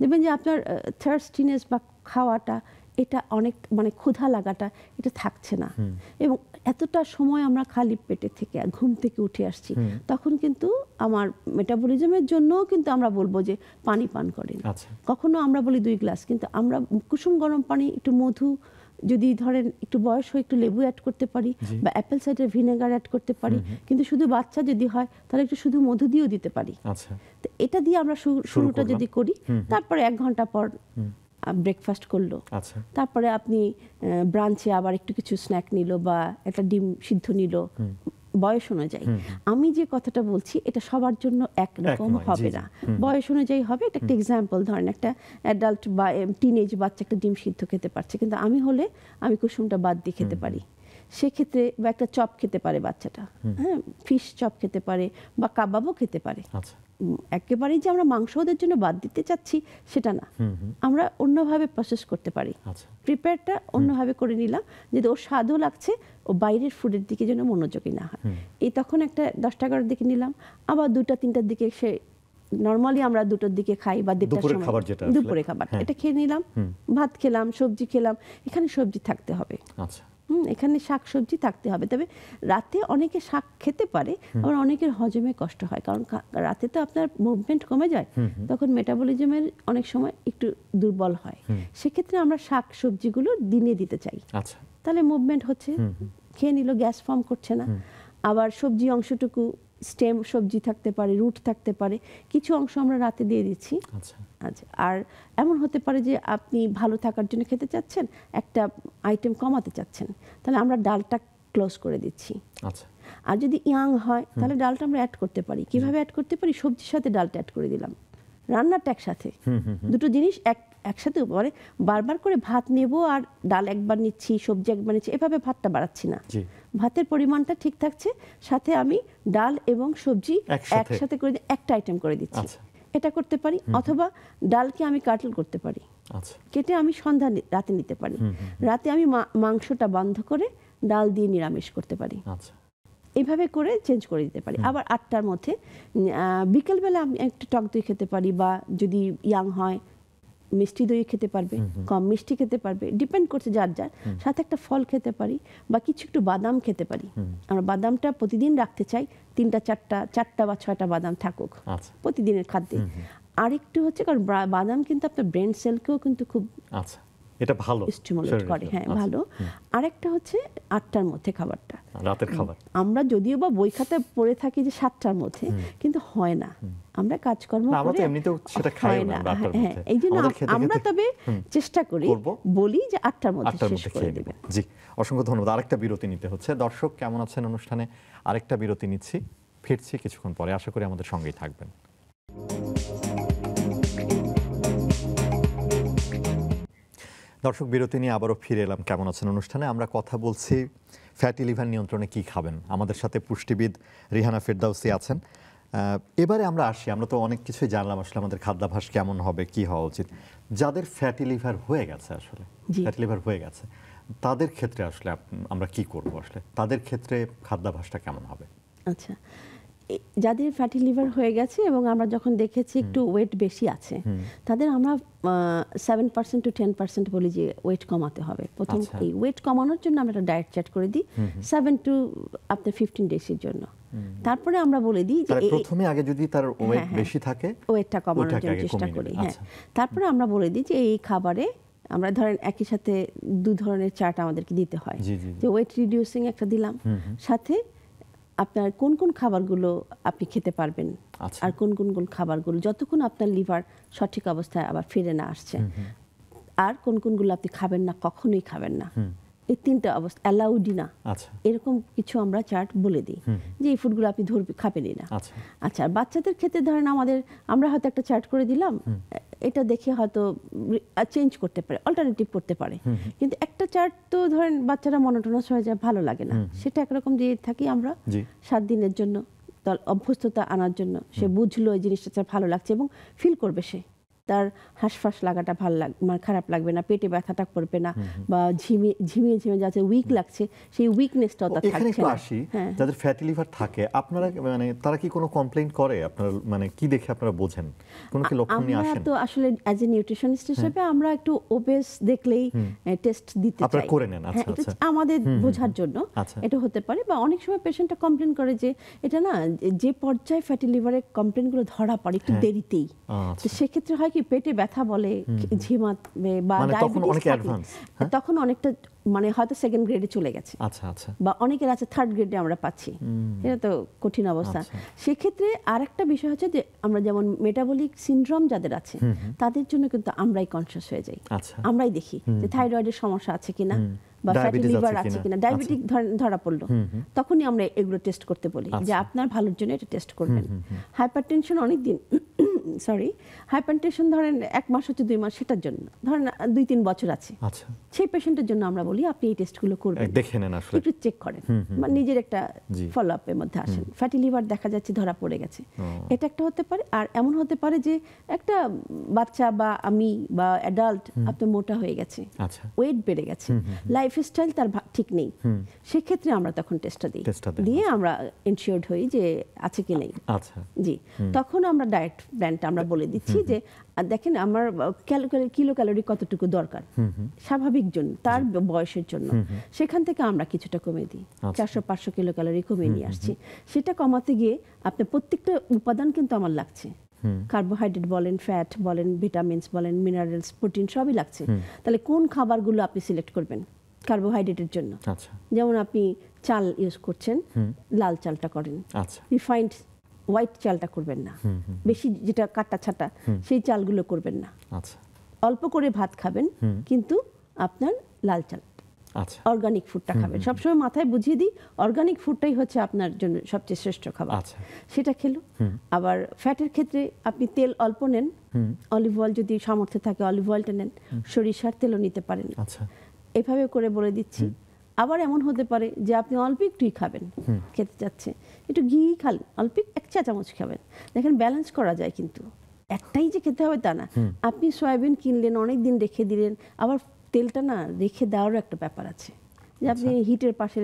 দেখবেন যে আপনার থার্স্টিনেস বা খাওয়াটা এটা অনেক মানে ক্ষুধা লাগাটা এটা থাকছে না এবং এতটা সময় আমরা খালি পেটে থেকে ঘুম থেকে উঠে আসছি তখন কিন্তু আমার মেটাবলিজমের জন্য কিন্তু আমরা বলবো যে পানি পান করেন আচ্ছা। কখনো আমরা বলি দুই গ্লাস কিন্তু আমরা কুসুম গরম পানি একটু মধু যদি ধরেন একটু বয়স হয়ে একটু লেবু অ্যাড করতে পারি বা অ্যাপেল সাইডের ভিনেগার অ্যাড করতে পারি কিন্তু শুধু বাচ্চা যদি হয় তাহলে একটু শুধু মধু দিয়েও দিতে পারি আচ্ছা। তো এটা দিয়ে আমরা শুরুটা যদি করি তারপরে এক ঘন্টা পর ব্রেকফাস্ট করলো আচ্ছা। তারপরে আপনি ব্রাঞ্চে আবার একটু কিছু স্ন্যাক নিল বা একটা ডিম সিদ্ধ নিল বয়স অনুযায়ী আমি যে কথাটা বলছি এটা সবার জন্য একরকম হবে না বয়স অনুযায়ী হবে এটা একটা এক্সাম্পল ধরেন একটা অ্যাডাল্ট বা টিনেজ বাচ্চা একটা ডিম সিদ্ধ খেতে পারছে কিন্তু আমি হলে আমি কুসুমটা বাদ দিয়ে খেতে পারি সেক্ষেত্রে বা একটা চপ খেতে পারে বাচ্চাটা হ্যাঁ ফিশ চপ খেতে পারে বা কাবাবও খেতে পারে আচ্ছা। একেবারেই যে আমরা মাংস ওদের জন্য বাদ দিতে চাচ্ছি সেটা না আমরা অন্যভাবে প্রসেস করতে পারি প্রিপেয়ারটা আচ্ছা। অন্যভাবে করে নিলাম যদি ওর স্বাদও লাগছে ও বাইরের ফুডের দিকে যেন মনোযোগী না হয় এই তখন একটা দশটা এগারোর দিকে নিলাম আবার দুটা তিনটার দিকে সে নর্মালি আমরা দুটোর দিকে খাই বা দেড়টার সময় দুপুরে খাবার হ্যাঁ। এটা খেয়ে নিলাম ভাত খেলাম সবজি খেলাম এখানে সবজি থাকতে হবে আচ্ছা এখানে শাকসবজি থাকতে হবে তবে রাতে অনেকে শাক খেতে পারে আবার অনেকের হজমে কষ্ট হয় কারণ রাতে তো আপনার মুভমেন্ট কমে যায় তখন মেটাবলিজমের অনেক সময় একটু দুর্বল হয় সেক্ষেত্রে আমরা শাক সবজিগুলো দিনে দিতে চাই আচ্ছা। তাহলে মুভমেন্ট হচ্ছে খেয়ে নিল গ্যাস ফর্ম করছে না আবার সবজি অংশটুকু স্টেম সবজি থাকতে পারে রুট থাকতে পারে কিছু অংশ আমরা রাতে দিয়ে দিচ্ছি আচ্ছা, আচ্ছা আর এমন হতে পারে যে আপনি ভালো থাকার জন্য খেতে চাচ্ছেন একটা আইটেম কমাতে চাচ্ছেন তাহলে আমরা ডালটা ক্লোজ করে দিচ্ছি আচ্ছা আর যদি ইয়াং হয় তাহলে ডালটা আমরা অ্যাড করতে পারি কিভাবে অ্যাড করতে পারি সবজির সাথে ডালটা অ্যাড করে দিলাম রান্নাটা একসাথে দুটো জিনিস এক একসাথে পরে বারবার করে ভাত নেব আর ডাল একবার নিচ্ছি সবজি একবার নিচ্ছি এভাবে ভাতটা বাড়াচ্ছি না ভাতের পরিমাণটা ঠিক থাকছে সাথে আমি ডাল এবং সবজি একসাথে করে একটা আইটেম করে দিচ্ছি আচ্ছা। এটা করতে পারি অথবা ডালকে আমি কাটল করতে পারি আচ্ছা। কেটে আমি সন্ধ্যা রাতে নিতে পারি রাতে আমি মাংসটা বন্ধ করে ডাল দিয়ে নিরামিষ করতে পারি আচ্ছা। এইভাবে করে চেঞ্জ করে দিতে পারি আবার আটটার মধ্যে বিকেলবেলা আমি একটু টক দই খেতে পারি বা যদি ইয়াং হয় মিষ্টি দই খেতে পারবে কম মিষ্টি খেতে পারবে ডিপেন্ড করছে যার যার সাথে একটা ফল খেতে পারি বা কিছু একটু বাদাম খেতে পারি আমরা বাদামটা প্রতিদিন রাখতে চাই তিনটা চারটা চারটা বা ছয়টা বাদাম থাকুক আচ্ছা। প্রতিদিনের খাদ্যে আরেকটু হচ্ছে কারণ বাদাম কিন্তু আপনার ব্রেন সেলকেও কিন্তু খুব আচ্ছা এটা ভালো স্টিমুলেট করে হ্যাঁ আচ্ছা। ভালো আরেকটা হচ্ছে আটটার মধ্যে খাবারটা রাতের খাবার আমরা যদিও বা বই খাতে পড়ে থাকি যে সাতটার মধ্যে কিন্তু হয় না আমরা কাজকর্ম করে সেটা খাই না হ্যাঁ এই জন্য আমরা তবে চেষ্টা করি বলি যে আটটার মধ্যে শেষ করে জি অসংখ্য ধন্যবাদ আরেকটা বিরতি নিতে হচ্ছে দর্শক কেমন আছেন অনুষ্ঠানে আরেকটা বিরতি নিচ্ছি ফিরছি কিছুক্ষণ পরে আশা করি আমাদের সঙ্গেই থাকবেন দর্শক বিরতি নিয়ে আবারও ফিরে এলাম কেমন আছেন অনুষ্ঠানে আমরা কথা বলছি ফ্যাটি লিভার নিয়ন্ত্রণে কি খাবেন আমাদের সাথে পুষ্টিবিদ রিহানা ফেরদাউসি আছেন এবারে আমরা আসি আমরা তো অনেক কিছুই জানলাম আসলে আমাদের খাদ্যাভাস কেমন হবে কি হওয়া উচিত যাদের ফ্যাটি লিভার হয়ে গেছে আসলে ফ্যাটি লিভার হয়ে গেছে তাদের ক্ষেত্রে আসলে আমরা কি করব আসলে তাদের ক্ষেত্রে খাদ্যাভাসটা কেমন হবে আচ্ছা যাদের ফ্যাটি লিভার হয়ে গেছে এবং আমরা যখন দেখেছি একটু ওয়েট বেশি আছে তাদের আমরা seven percent to ten percent বলি যে ওয়েট কমাতে হবে প্রথম আচ্ছা। এই ওয়েট কমানোর জন্য আমরা একটা ডায়েট চার্ট করে দিই সেভেন টু আপনার ফিফটিন ডেজের জন্য তারপরে আমরা বলে দিই যে প্রথমে আগে যদি তার ওয়েট হ্যাঁ, হ্যাঁ। বেশি থাকে ওয়েটটা কমানোর জন্য চেষ্টা করি হ্যাঁ আচ্ছা। তারপরে আমরা বলে দিই যে এই খাবারে আমরা ধরেন একই সাথে দু ধরনের চাট আমাদেরকে দিতে হয় যে ওয়েট রিডিউসিং একটা দিলাম সাথে আপনার কোন কোন খাবারগুলো আপনি খেতে পারবেন আচ্ছা। আর কোন কোন কোন খাবারগুলো যতক্ষণ আপনার লিভার সঠিক অবস্থায় আবার ফিরে না আসছে আর কোন কোনগুলো আপনি খাবেন না কখনোই খাবেন না এই তিনটা অবস্থা অ্যালাউডই না আচ্ছা। এরকম কিছু আমরা চার্ট বলে দিই যে এই ফুডগুলো আপনি ধরবে খাবেনই না আচ্ছা, আচ্ছা বাচ্চাদের ক্ষেত্রে ধরেন আমাদের আমরা হয়তো একটা চার্ট করে দিলাম এটা দেখে হয়তো চেঞ্জ করতে পারে অল্টারনেটিভ করতে পারে কিন্তু একটা চার্ট তো ধরেন বাচ্চারা মনোটনাস হয়ে যায় ভালো লাগে না সেটা একরকম দিয়ে থাকি আমরা সাত দিনের জন্য অভ্যস্ততা আনার জন্য সে বুঝলো এই জিনিসটা ভালো লাগছে এবং ফিল করবে সে তার হাঁসফাঁস লাগাটা ভাল লাগ মানে খারাপ লাগবে না পেটে ব্যথাটা করবে না বা ঝিমিয়ে ঝিমিয়ে ঝিমিয়ে যাচ্ছে উইক লাগছে সেই উইকনেসটাও তার এখানে আসি হ্যাঁ। যাদের ফ্যাটি লিভার থাকে আপনারা মানে তারা কি কোনো কমপ্লেইন করে আপনারা মানে কি দেখে আপনারা বোঝেন কোনো কি লক্ষণ নিয়ে আসেন আমরা তো আসলে অ্যাজ এ নিউট্রিশনিস্ট হিসেবে আমরা একটু ওবেস দেখলেই টেস্ট দিতে চাই আপনারা করে নেন হ্যাঁ, আচ্ছা আচ্ছা আমাদের বোঝার জন্য আচ্ছা। এটা হতে পারে বা অনেক সময় পেশেন্টটা কমপ্লেন করে যে এটা না যে পর্যায়ে ফ্যাটি লিভারের কমপ্লেনগুলো ধরা পড়ে একটু হ্যাঁ। দেরিতেই আচ্ছা। তো সেক্ষেত্রে হয় নাকি পেটে ব্যথা বলে ঝিমাবে বা মানে হ্যাঁ? তখন অনেকটা মানে হয়তো সেকেন্ড গ্রেডে চলে গেছে আচ্ছা আচ্ছা বা অনেকের আছে থার্ড গ্রেডে আমরা পাচ্ছি এটা তো কঠিন অবস্থা আচ্ছা। সেক্ষেত্রে আর একটা বিষয় হচ্ছে যে আমরা যেমন মেটাবলিক সিনড্রোম যাদের আছে তাদের জন্য কিন্তু আমরাই কনসিয়াস হয়ে যাই আচ্ছা। আমরাই দেখি যে থাইরয়েডের সমস্যা আছে কিনা বা ফ্যাটি লিভার আছে কিনা ডায়াবেটিক আচ্ছা। ধরা পড়লো তখনই আমরা এগুলো টেস্ট করতে বলি যে আপনার ভালোর জন্য এটা টেস্ট করবেন টেনশন অনেক দিন সরি হাইপারটেনশন ধরেন এক মাস হচ্ছে দুই মাস সেটার জন্য ধরেন দুই তিন বছর আছে আচ্ছা সেই পেশেন্টের জন্য আমরা বলি আপনি এই টেস্টগুলো করবেন দেখে নেন আসলে একটু চেক করেন বা নিজের একটা ফলো আপের মধ্যে আসেন ফ্যাটি লিভার দেখা যাচ্ছে ধরা পড়ে গেছে এটা একটা হতে পারে আর এমন হতে পারে যে একটা বাচ্চা বা আমি বা অ্যাডাল্ট আপনি মোটা হয়ে গেছে আচ্ছা ওয়েট বেড়ে গেছে লাইফস্টাইল তার ঠিক নেই সেক্ষেত্রে আমরা তখন টেস্টটা দিই দিয়ে আচ্ছা। আমরা ইনসিওর্ড হই যে আছে কি নেই আচ্ছা জি তখন আমরা ডায়েট প্ল্যানটা এটা আমরা বলে দিচ্ছি যে দেখেন আমার কিলো ক্যালোরি কতটুকু দরকার স্বাভাবিক জন্য তার বয়সের জন্য সেখান থেকে আমরা কিছুটা কমে দিই আচ্ছা। চারশো পাঁচশো কিলো ক্যালোরি কমিয়ে নিয়ে আসছি সেটা কমাতে গিয়ে আপনার প্রত্যেকটা উপাদান কিন্তু আমার লাগছে কার্বোহাইড্রেট বলেন ফ্যাট বলেন ভিটামিনস বলেন মিনারেলস প্রোটিন সবই লাগছে তাহলে কোন খাবারগুলো আপনি সিলেক্ট করবেন কার্বোহাইড্রেটের জন্য আচ্ছা। যেমন আপনি চাল ইউজ করছেন লাল চালটা করেন আচ্ছা। রিফাইন্ড হোয়াইট চালটা করবেন না বেশি যেটা কাটা ছাটা সেই চালগুলো করবেন না আচ্ছা। অল্প করে ভাত খাবেন কিন্তু আপনার লাল চাল আচ্ছা। অর্গানিক ফুডটা খাবেন সবসময় মাথায় বুঝিয়ে দিই অর্গানিক ফুডটাই হচ্ছে আপনার জন্য সবচেয়ে শ্রেষ্ঠ খাবার আচ্ছা। সেটা খেলো আবার ফ্যাটের ক্ষেত্রে আপনি তেল অল্প নেন অলিভ অয়েল যদি সামর্থ্য থাকে অলিভ অয়েলটা নেন সরিষার তেলও নিতে পারেন এভাবে করে বলে দিচ্ছি আবার এমন হতে পারে যে আপনি অল্প একটুই খাবেন খেতে চাচ্ছে একটু ঘি খাল অল্প এক চা চামচ খাবেন দেখেন ব্যালেন্স করা যায় কিন্তু একটাই যে খেতে হবে তা না আপনি সয়াবিন কিনলেন অনেক দিন রেখে দিলেন আবার তেলটা না রেখে দেওয়ারও একটা ব্যাপার আছে যে আপনি হিটের আচ্ছা। পাশে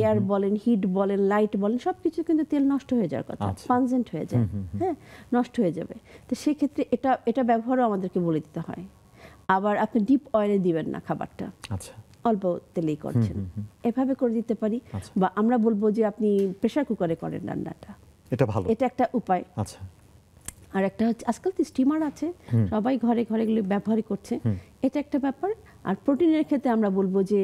এয়ার বলেন হিট বলেন লাইট বলেন সব কিছু কিন্তু তেল নষ্ট হয়ে যাওয়ার কথা ট্রানজেন্ট আচ্ছা। হয়ে যায় হ্যাঁ নষ্ট হয়ে যাবে তো সেক্ষেত্রে এটা এটা ব্যবহারও আমাদেরকে বলে দিতে হয় আবার আপনি ডিপ অয়েলে দিবেন না খাবারটা আচ্ছা অল্প তেলেই করছেন এভাবে করে দিতে পারি আচ্ছা। বা আমরা বলবো যে আপনি প্রেশার কুকারে করেন রান্নাটা এটা ভালো এটা একটা উপায় আচ্ছা আর একটা হচ্ছে আজকাল তো স্টিমার আছে সবাই ঘরে ঘরে গুলো ব্যবহার করছে এটা একটা ব্যাপার আর প্রোটিনের ক্ষেত্রে আমরা বলবো যে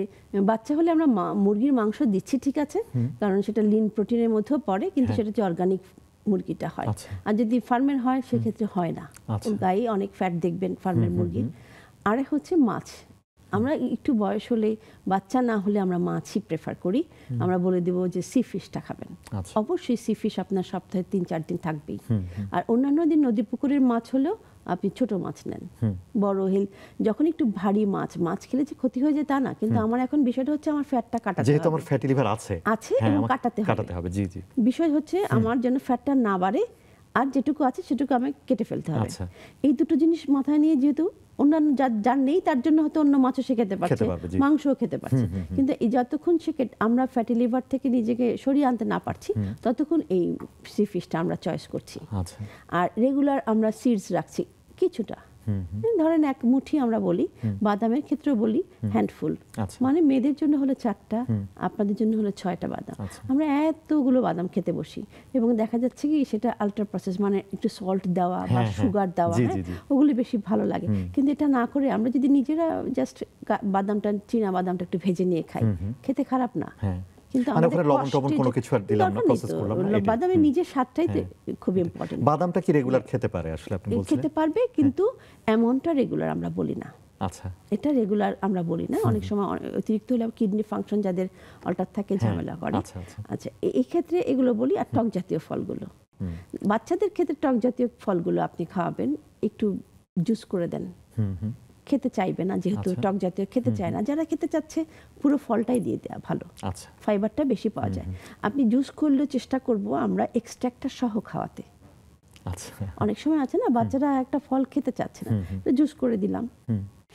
বাচ্চা হলে আমরা মুরগির মাংস দিচ্ছি ঠিক আছে কারণ সেটা লিন প্রোটিনের মধ্যেও পড়ে কিন্তু হ্যাঁ। সেটা হচ্ছে অর্গানিক মুরগিটা হয় আচ্ছা। আর যদি ফার্মের হয় সেক্ষেত্রে হয় না আচ্ছা। গায়ে অনেক ফ্যাট দেখবেন ফার্মের মুরগির আর হচ্ছে মাছ আমরা একটু বয়স হলে বাচ্চা না হলে আমরা মাছই প্রেফার করি আমরা বলে দেব যে সি ফিশটা খাবেন আচ্ছা। অবশ্যই সি ফিশ আপনার সপ্তাহে তিন চার দিন থাকবেই আর অন্যান্য দিন নদী পুকুরের মাছ হলেও আপনি ছোট মাছ নেন বড় হেল যখন একটু ভারী মাছ মাছ খেলে যে ক্ষতি হয়ে যায় তা না কিন্তু আমার এখন বিষয়টা হচ্ছে আমার ফ্যাটটা কাটাতে যেহেতু আমার ফ্যাটি লিভার আছে আছে হ্যাঁ, এবং কাটাতে হবে কাটাতে হবে জি জি বিষয় হচ্ছে আমার যেন ফ্যাটটা না বাড়ে আর যেটুকু আছে সেটুকু আমি কেটে ফেলতে হবে আচ্ছা। এই দুটো জিনিস মাথায় নিয়ে যেহেতু অন্যান্য যার যার নেই তার জন্য হয়তো অন্য মাছও সে খেতে পারছে মাংসও খেতে পারছে কিন্তু এই যতক্ষণ সে আমরা ফ্যাটি লিভার থেকে নিজেকে সরিয়ে আনতে না পারছি ততক্ষণ এই সি ফিশটা আমরা চয়েস করছি আচ্ছা। আর রেগুলার আমরা সিডস রাখছি কিছুটা ধরেন এক মুঠি আমরা বলি বাদামের ক্ষেত্রে বলি হ্যান্ডফুল আচ্ছা। মানে মেয়েদের জন্য হলো চারটা আপনাদের জন্য হলো ছয়টা বাদাম আচ্ছা। আমরা এতগুলো বাদাম খেতে বসি এবং দেখা যাচ্ছে কি সেটা আল্ট্রা প্রসেস মানে একটু সল্ট দেওয়া বা সুগার হ্যাঁ, হ্যাঁ। দেওয়া হ্যাঁ? ওগুলি বেশি ভালো লাগে কিন্তু এটা না করে আমরা যদি নিজেরা জাস্ট বাদামটা চীনা বাদামটা একটু ভেজে নিয়ে খাই খেতে খারাপ না মানে এটা হ্যাঁ। রেগুলার হ্যাঁ। আমরা বলি না আচ্ছা। অনেক সময় অতিরিক্ত হলে কিডনি ফাংশন যাদের অল্টার থাকে হ্যাঁ। ঝামেলা আচ্ছা, আচ্ছা।, আচ্ছা এগুলো বলি আর টক জাতীয় ফলগুলো বাচ্চাদের ক্ষেত্রে টক জাতীয় ফলগুলো আপনি খাওয়াবেন একটু জুস করে দেন খেতে চাইবে না যেহেতু আচ্ছা। টক জাতীয় খেতে চায় না যারা খেতে চাচ্ছে পুরো ফলটাই দিয়ে দেওয়া ভালো ফাইবারটা আচ্ছা। বেশি পাওয়া যায় আপনি জুস করলেও চেষ্টা করব আমরা এক্সট্রাক্টটা সহ খাওয়াতে আচ্ছা অনেক সময় আছে না বাচ্চারা একটা ফল খেতে চাচ্ছে না জুস করে দিলাম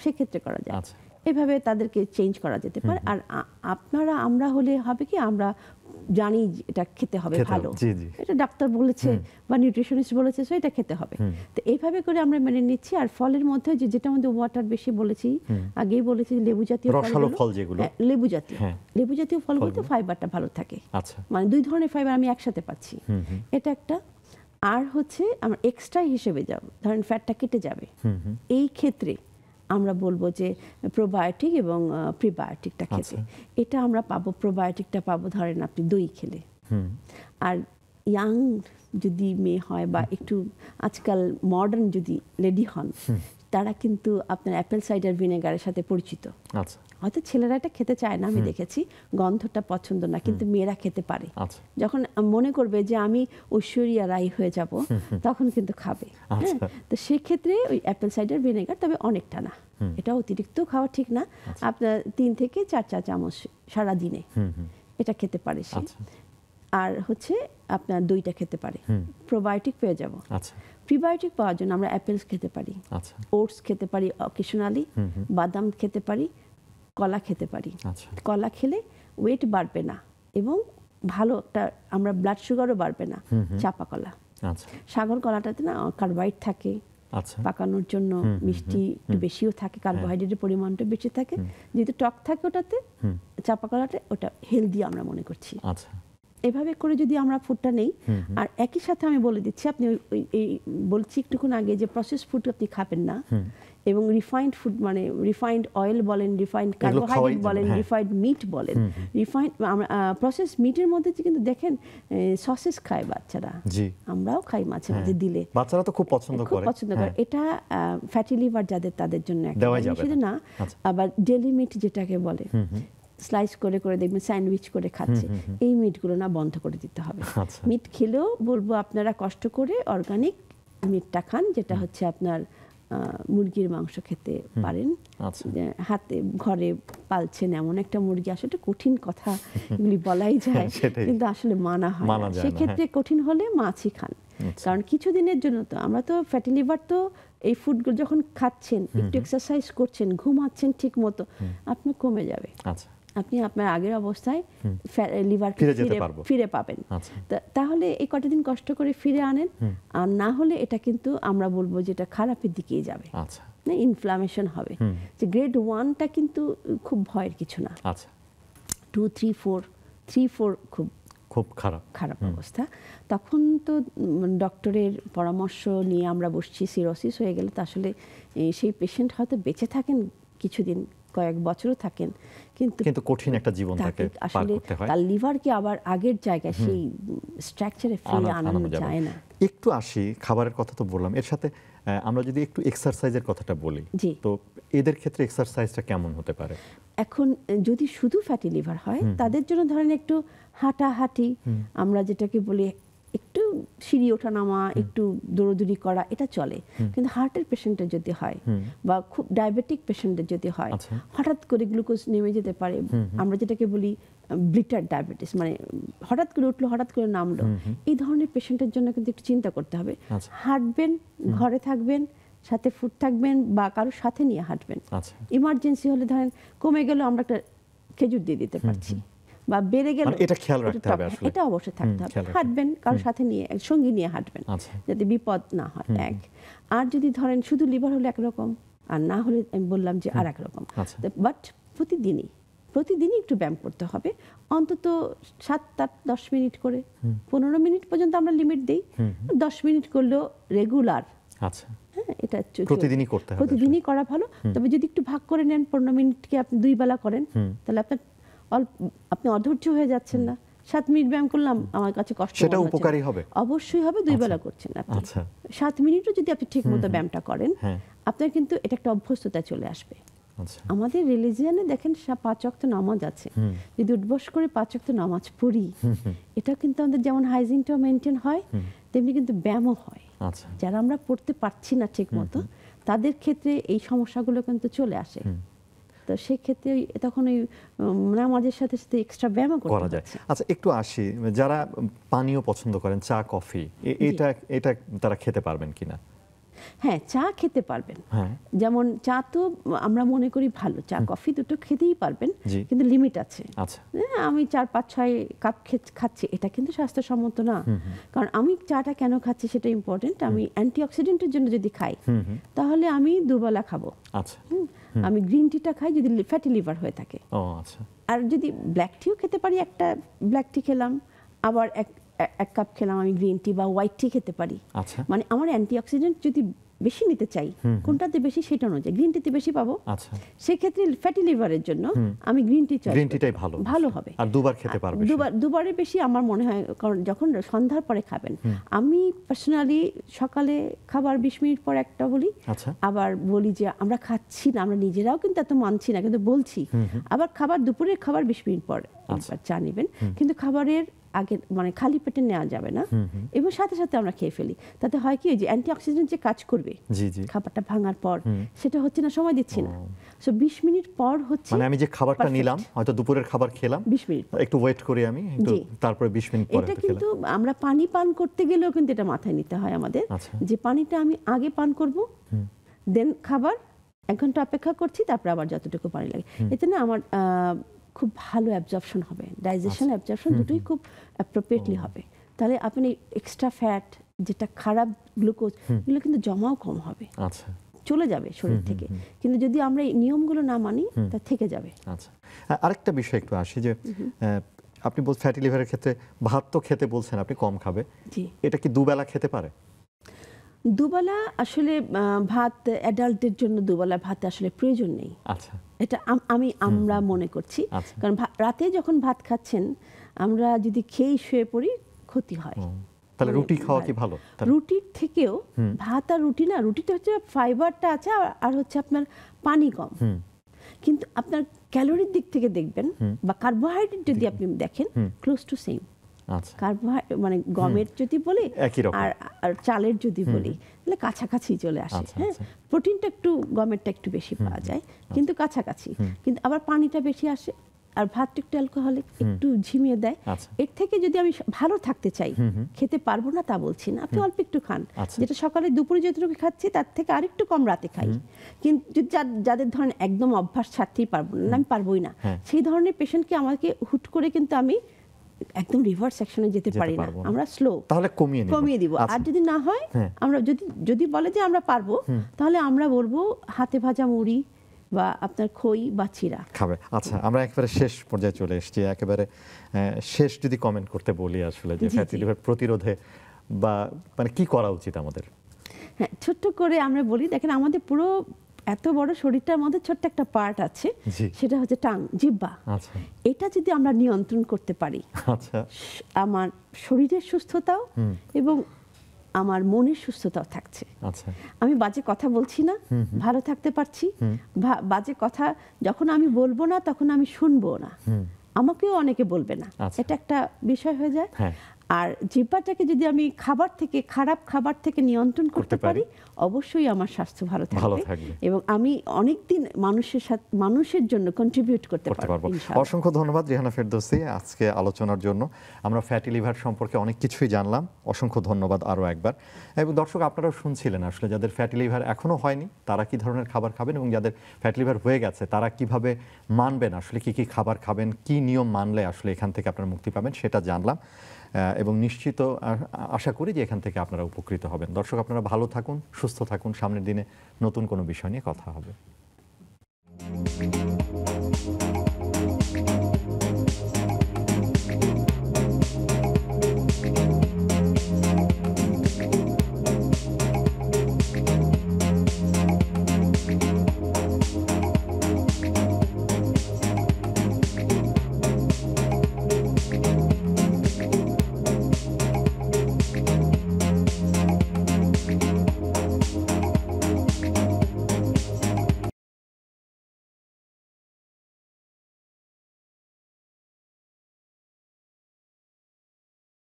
সেক্ষেত্রে করা যায় আচ্ছা। এভাবে তাদেরকে চেঞ্জ করা যেতে পারে আর আপনারা আমরা হলে হবে কি আমরা জানি এটা খেতে হবে ভালো এটা ডাক্তার বলেছে বা নিউট্রিশনিস্ট বলেছে সো এটা খেতে হবে তো এইভাবে করে আমরা মেনে নিচ্ছি আর ফলের মধ্যে যে যেটা আমাদের ওয়াটার বেশি বলেছি আগেই বলেছি লেবু জাতীয় ফল ফল যেগুলো হ্যাঁ, লেবু জাতীয় হ্যাঁ। লেবু জাতীয় ফল বলতে ফাইবারটা ভালো থাকে আচ্ছা। মানে দুই ধরনের ফাইবার আমি একসাথে পাচ্ছি এটা একটা আর হচ্ছে আমার এক্সট্রা হিসেবে যাব ধরেন ফ্যাটটা কেটে যাবে এই ক্ষেত্রে আমরা বলবো যে প্রোবায়োটিক এবং প্রিবায়োটিকটা খেতে আচ্ছা। এটা আমরা পাবো প্রোবায়োটিকটা পাবো ধরেন আপনি দই খেলে আর ইয়াং যদি মেয়ে হয় বা একটু আজকাল মডার্ন যদি লেডি হন তারা কিন্তু আপনার অ্যাপেল সাইডার ভিনেগারের সাথে পরিচিত আচ্ছা হয়তো ছেলেরা এটা খেতে চায় না আমি দেখেছি গন্ধটা পছন্দ না কিন্তু মেয়েরা খেতে পারে আচ্ছা। যখন মনে করবে যে আমি ঐশ্বরিয়া রাই হয়ে যাব তখন কিন্তু খাবে হ্যাঁ? আচ্ছা। তো সেক্ষেত্রে ওই অ্যাপেল সাইডার ভিনেগার তবে অনেকটা না এটা অতিরিক্ত খাওয়া ঠিক না আচ্ছা। আপনার তিন থেকে চার চা চামচ সারা দিনে এটা খেতে পারে সে আর হচ্ছে আপনার দইটা খেতে পারে প্রোবায়োটিক পেয়ে যাব প্রিবায়োটিক পাওয়ার জন্য আমরা অ্যাপেলস খেতে পারি ওটস খেতে পারি অকেশনালি বাদাম খেতে পারি কলা খেতে পারি আচ্ছা। কলা খেলে ওয়েট বাড়বে না এবং ভালো একটা আমরা ব্লাড সুগারও বাড়বে না চাপা কলা আচ্ছা। সাগর কলাটাতে না কার্বাইড থাকে আচ্ছা। পাকানোর জন্য মিষ্টি একটু বেশিও থাকে কার্বোহাইড্রেটের হ্যাঁ। পরিমাণটা বেশি থাকে যেহেতু টক থাকে ওটাতে চাপা কলাটা ওটা হেলদি আমরা মনে করছি এভাবে করে যদি আমরা ফুডটা নেই আর একই সাথে আমি বলে দিচ্ছি আপনি ওই বলছি একটুক্ষণ আগে যে প্রসেস ফুড আপনি খাবেন না এবং রিফাইন্ড ফুড মানে রিফাইন্ড অয়েল বলেন রিফাইন্ড কার্বোহাইড্রেট বলেন রিফাইন্ড হ্যাঁ। মিট বলেন রিফাইন্ড প্রসেস মিটের মধ্যে কিন্তু দেখেন সসেস খায় বাচ্চারা আমরাও খাই মাঝে মাঝে হ্যাঁ। দিলে বাচ্চারা তো খুব পছন্দ করে পছন্দ করে হ্যাঁ। এটা ফ্যাটি লিভার যাদের তাদের জন্য একটা মানে না আচ্ছা। আবার ডেলি মিট যেটাকে বলে স্লাইস করে করে দেখবেন স্যান্ডউইচ করে খাচ্ছে এই মিটগুলো না বন্ধ করে দিতে হবে মিট আচ্ছা। খেলেও বলবো আপনারা কষ্ট করে অর্গানিক মিটটা খান যেটা হচ্ছে আপনার মুরগির মাংস খেতে পারেন আচ্ছা। হাতে ঘরে পালছেন এমন একটা মুরগি আসলে কঠিন কথা এগুলি [LAUGHS] বলাই যায় হ্যাঁ, কিন্তু আসলে মানা হয় সেক্ষেত্রে হ্যাঁ। কঠিন হলে মাছই খান আচ্ছা। কারণ কিছুদিনের জন্য তো আমরা তো ফ্যাটি লিভার তো এই ফুডগুলো যখন খাচ্ছেন একটু এক্সারসাইজ করছেন ঘুমাচ্ছেন ঠিক মতো আপনার কমে যাবে আচ্ছা আপনি আপনার আগের অবস্থায় লিভার ফিরে পাবেন আচ্ছা। তাহলে এই কটা দিন কষ্ট করে ফিরে আনেন আর না হলে এটা কিন্তু আমরা বলবো যে এটা খারাপের দিকেই যাবে আচ্ছা। না ইনফ্লামেশন হবে যে গ্রেড ওয়ানটা কিন্তু খুব ভয়ের কিছু না two three four three four খুব খুব খারাপ খারাপ অবস্থা তখন তো ডক্টরের পরামর্শ নিয়ে আমরা বসছি সিরোসিস হয়ে গেলে তো আসলে সেই পেশেন্ট হয়তো বেঁচে থাকেন কিছুদিন কয়েক বছরও থাকেন কিন্তু কিন্তু কঠিন একটা জীবন থাকে আসলে তার লিভার কি আবার আগের জায়গায় সেই স্ট্রাকচারে ফিরে আনানো যায় না একটু আসি খাবারের কথা তো বললাম এর সাথে আমরা যদি একটু এক্সারসাইজের কথাটা বলি তো এদের ক্ষেত্রে এক্সারসাইজটা কেমন হতে পারে এখন যদি শুধু ফ্যাটি লিভার হয় তাদের জন্য ধরেন একটু হাঁটাহাঁটি আমরা যেটাকে বলি একটু সিঁড়ি ওঠা নামা একটু দৌড়দৌড়ি করা এটা চলে কিন্তু হার্টের পেশেন্টের যদি হয় বা খুব ডায়াবেটিক পেশেন্টের যদি হয় আচ্ছা। হঠাৎ করে গ্লুকোজ নেমে যেতে পারে আমরা যেটাকে বলি ব্লিটার ডায়াবেটিস মানে হঠাৎ করে উঠলো হঠাৎ করে নামলো এই ধরনের পেশেন্টের জন্য কিন্তু একটু চিন্তা করতে হবে আচ্ছা। হাঁটবেন ঘরে থাকবেন সাথে ফুট থাকবেন বা কারোর সাথে নিয়ে হাঁটবেন ইমার্জেন্সি আচ্ছা। হলে ধরেন কমে গেলেও আমরা একটা খেজুর দিয়ে দিতে পারছি বা বেড়ে গেল মানে এটা খেয়াল রাখতে হবে আসলে এটা অবশ্যই থাকতে হবে হাঁটবেন কারোর সাথে নিয়ে এক সঙ্গী নিয়ে হাঁটবেন আচ্ছা। যাতে বিপদ না হয় এক আর যদি ধরেন শুধু লিভার হলে একরকম আর না হলে আমি বললাম যে আর একরকম বাট প্রতিদিনই প্রতিদিনই একটু ব্যায়াম করতে হবে অন্তত সাত আট দশ মিনিট করে পনেরো মিনিট পর্যন্ত আমরা লিমিট দিই দশ মিনিট করলেও রেগুলার আচ্ছা। হ্যাঁ, এটা প্রতিদিনই করতে প্রতিদিনই করা ভালো তবে যদি একটু ভাগ করে নেন পনেরো মিনিটকে আপনি দুই বেলা করেন তাহলে আপনার আপনি অধৈর্য হয়ে যাচ্ছেন না সাত মিনিট ব্যায়াম করলাম আমার কাছে কষ্ট সেটা উপকারী হবে অবশ্যই হবে দুই আচ্ছা। বেলা করছেন আপনি আচ্ছা। সাত মিনিটও যদি আপনি ঠিক মতো ব্যায়ামটা করেন হ্যাঁ। আপনার কিন্তু এটা একটা অভ্যস্ততা চলে আসবে আচ্ছা। আমাদের রিলিজিয়ানে দেখেন পাঁচ অক্ত নামাজ আছে যদি উদ্বস করে পাঁচ অক্ত নামাজ পড়ি এটা কিন্তু আমাদের যেমন হাইজিনটাও মেনটেন হয় তেমনি কিন্তু ব্যায়ামও হয় যারা আমরা পড়তে পারছি না ঠিক মতো তাদের ক্ষেত্রে এই সমস্যাগুলো কিন্তু চলে আসে তো সেক্ষেত্রে তখন ওই নামাজের সাথে সাথে এক্সট্রা ব্যায়ামও করা যায় আচ্ছা একটু আসি যারা পানীয় পছন্দ করেন চা কফি এটা এটা তারা খেতে পারবেন কিনা হ্যাঁ চা খেতে পারবেন হ্যাঁ। যেমন চা তো আমরা মনে করি ভালো চা কফি দুটো খেতেই পারবেন কিন্তু লিমিট আছে আচ্ছা। হ্যাঁ, আমি চার পাঁচ ছয় কাপ খাচ্ছি এটা কিন্তু স্বাস্থ্যসম্মত না কারণ আমি চাটা কেন খাচ্ছি সেটা ইম্পর্টেন্ট আমি অ্যান্টিঅক্সিডেন্টের জন্য যদি খাই তাহলে আমি দুবেলা খাবো আচ্ছা আমি গ্রিন টিটা খাই যদি ফ্যাটি লিভার হয়ে থাকে আচ্ছা। আর যদি ব্ল্যাক টিও খেতে পারি একটা ব্ল্যাক টি খেলাম আবার এক এক কাপ খেলাম আমি গ্রিন টি বা হোয়াইট টি খেতে পারি আচ্ছা। মানে আমার অ্যান্টিঅক্সিডেন্ট যদি বেশি নিতে চাই কোনটাতে বেশি সেটা অনুযায়ী গ্রিন টিতে বেশি পাবো আচ্ছা। সেক্ষেত্রে ফ্যাটি লিভারের জন্য আমি গ্রিন টি চাই গ্রিন টিটাই ভালো ভালো হবে আর দুবার খেতে পারবে দুবার দুবারে বেশি আমার মনে হয় কারণ যখন সন্ধ্যার পরে খাবেন আমি পার্সোনালি সকালে খাবার 20 মিনিট পর একটা বলি আচ্ছা। আবার বলি যে আমরা খাচ্ছি না আমরা নিজেরাও কিন্তু এত মানছি না কিন্তু বলছি আবার খাবার দুপুরের খাবার 20 মিনিট পর আচ্ছা। চা নেবেন কিন্তু খাবারের আগে মানে খালি পেটে নেওয়া যাবে না এবং সাথে সাথে আমরা খেয়ে ফেলি তাতে হয় কি যে অ্যান্টিঅক্সিডেন্ট যে কাজ করবে খাবারটা ভাঙার পর সেটা হচ্ছে না সময় দিচ্ছি না সো মিনিট পর হচ্ছে মানে আমি যে খাবারটা নিলাম হয়তো দুপুরের খাবার খেলাম মিনিট একটু ওয়েট করি আমি একটু তারপরে মিনিট পরে এটা কিন্তু আমরা পানি পান করতে গেলেও কিন্তু এটা মাথায় নিতে হয় আমাদের আচ্ছা। যে পানিটা আমি আগে পান করব দেন খাবার এক ঘন্টা অপেক্ষা করছি তারপরে আবার যতটুকু পানি লাগে এতে না আমার খুব ভালো অ্যাবজর্পশন হবে ডাইজেশন আচ্ছা। অ্যাবজর্পশন দুটোই খুব অ্যাপ্রোপ্রিয়েটলি হবে তাহলে আপনি এক্সট্রা ফ্যাট যেটা খারাপ গ্লুকোজ এগুলো কিন্তু জমাও কম হবে আচ্ছা। চলে যাবে শরীর থেকে কিন্তু যদি আমরা এই নিয়মগুলো না মানি তা থেকে যাবে আচ্ছা আরেকটা বিষয় একটু আসি যে আপনি বল ফ্যাটি লিভারের ক্ষেত্রে ভাত তো খেতে বলছেন আপনি কম খাবে এটা কি দুবেলা খেতে পারে দুবেলা আসলে ভাত অ্যাডাল্টের জন্য দুবেলা ভাত আসলে প্রয়োজন নেই আচ্ছা এটা আমি আমরা মনে করছি আচ্ছা। কারণ রাতে যখন ভাত খাচ্ছেন আমরা যদি খেয়ে শুয়ে পড়ি ক্ষতি হয় তাহলে রুটি খাওয়া কি ভালো রুটির থেকেও ভাত আর রুটি না রুটিটা হচ্ছে ফাইবারটা আছে আর হচ্ছে আপনার পানি কম কিন্তু আপনার ক্যালোরির দিক থেকে দেখবেন বা কার্বোহাইড্রেট যদি আপনি দেখেন ক্লোজ টু সেম আচ্ছা। মানে গমের যদি বলি আর চালের যদি বলি তাহলে কাছাকাছি চলে আসে আচ্ছা, হ্যাঁ আচ্ছা। প্রোটিনটা একটু গমেরটা একটু বেশি পাওয়া যায় কিন্তু কাছাকাছি কিন্তু আবার পানিটা বেশি আসে আর ভাতটা একটু অ্যালকোহলিক একটু ঝিমিয়ে দেয় এর থেকে যদি আমি ভালো থাকতে চাই খেতে পারবো না তা বলছি না আপনি অল্প একটু খান যেটা সকালে দুপুরে যতটুকু খাচ্ছি তার থেকে আর একটু কম রাতে খাই কিন্তু যদি যাদের ধরেন একদম অভ্যাস ছাড়তেই পারবো না আমি পারবোই না হ্যাঁ। সেই ধরনের পেশেন্টকে আমাকে হুট করে কিন্তু আমি একদম রিভার্স সেকশনে যেতে পারি না আমরা স্লো তাহলে কমিয়ে কমিয়ে দিব আচ্ছা। আর যদি না হয় হ্যাঁ। আমরা যদি যদি বলে যে আমরা পারবো তাহলে আমরা বলবো হাতে ভাজা মুড়ি বা আপনার খই বা চিরা খাবে আচ্ছা আমরা একেবারে শেষ পর্যায়ে চলে এসেছি একেবারে শেষ যদি কমেন্ট করতে বলি আসলে যে ফ্যাটি লিভার প্রতিরোধে বা মানে কি করা উচিত আমাদের হ্যাঁ ছোট্ট করে আমরা বলি দেখেন আমাদের পুরো এত বড় শরীরটার মধ্যে ছোট্ট একটা পার্ট আছে সেটা হচ্ছে টাং জিব্বা আচ্ছা। এটা যদি আমরা নিয়ন্ত্রণ করতে পারি আচ্ছা। আমার শরীরের সুস্থতাও এবং আমার মনের সুস্থতাও থাকছে আচ্ছা। আমি বাজে কথা বলছি না ভালো থাকতে পারছি বাজে কথা যখন আমি বলবো না তখন আমি শুনবো না আমাকেও অনেকে বলবে না এটা একটা বিষয় হয়ে যায় হ্যাঁ। আর জিহ্বাটাকে যদি আমি খাবার থেকে খারাপ খাবার থেকে নিয়ন্ত্রণ করতে পারি অবশ্যই আমার স্বাস্থ্য ভালো থাকবে এবং আমি অনেকদিন মানুষের সাথে মানুষের জন্য কন্ট্রিবিউট করতে পারবো অসংখ্য ধন্যবাদ রিহানা ফেরদৌসি আজকে আলোচনার জন্য আমরা ফ্যাটি লিভার সম্পর্কে অনেক কিছুই জানলাম অসংখ্য ধন্যবাদ আরও একবার এবং দর্শক আপনারাও শুনছিলেন আসলে যাদের ফ্যাটি লিভার এখনও হয়নি তারা কি ধরনের খাবার খাবেন এবং যাদের ফ্যাটি লিভার হয়ে গেছে তারা কিভাবে মানবেন আসলে কি কি খাবার খাবেন কি নিয়ম মানলে আসলে এখান থেকে আপনারা মুক্তি পাবেন সেটা জানলাম এবং নিশ্চিত আশা করি যে এখান থেকে আপনারা উপকৃত হবেন দর্শক আপনারা ভালো থাকুন সুস্থ থাকুন সামনের দিনে নতুন কোনো বিষয় নিয়ে কথা হবে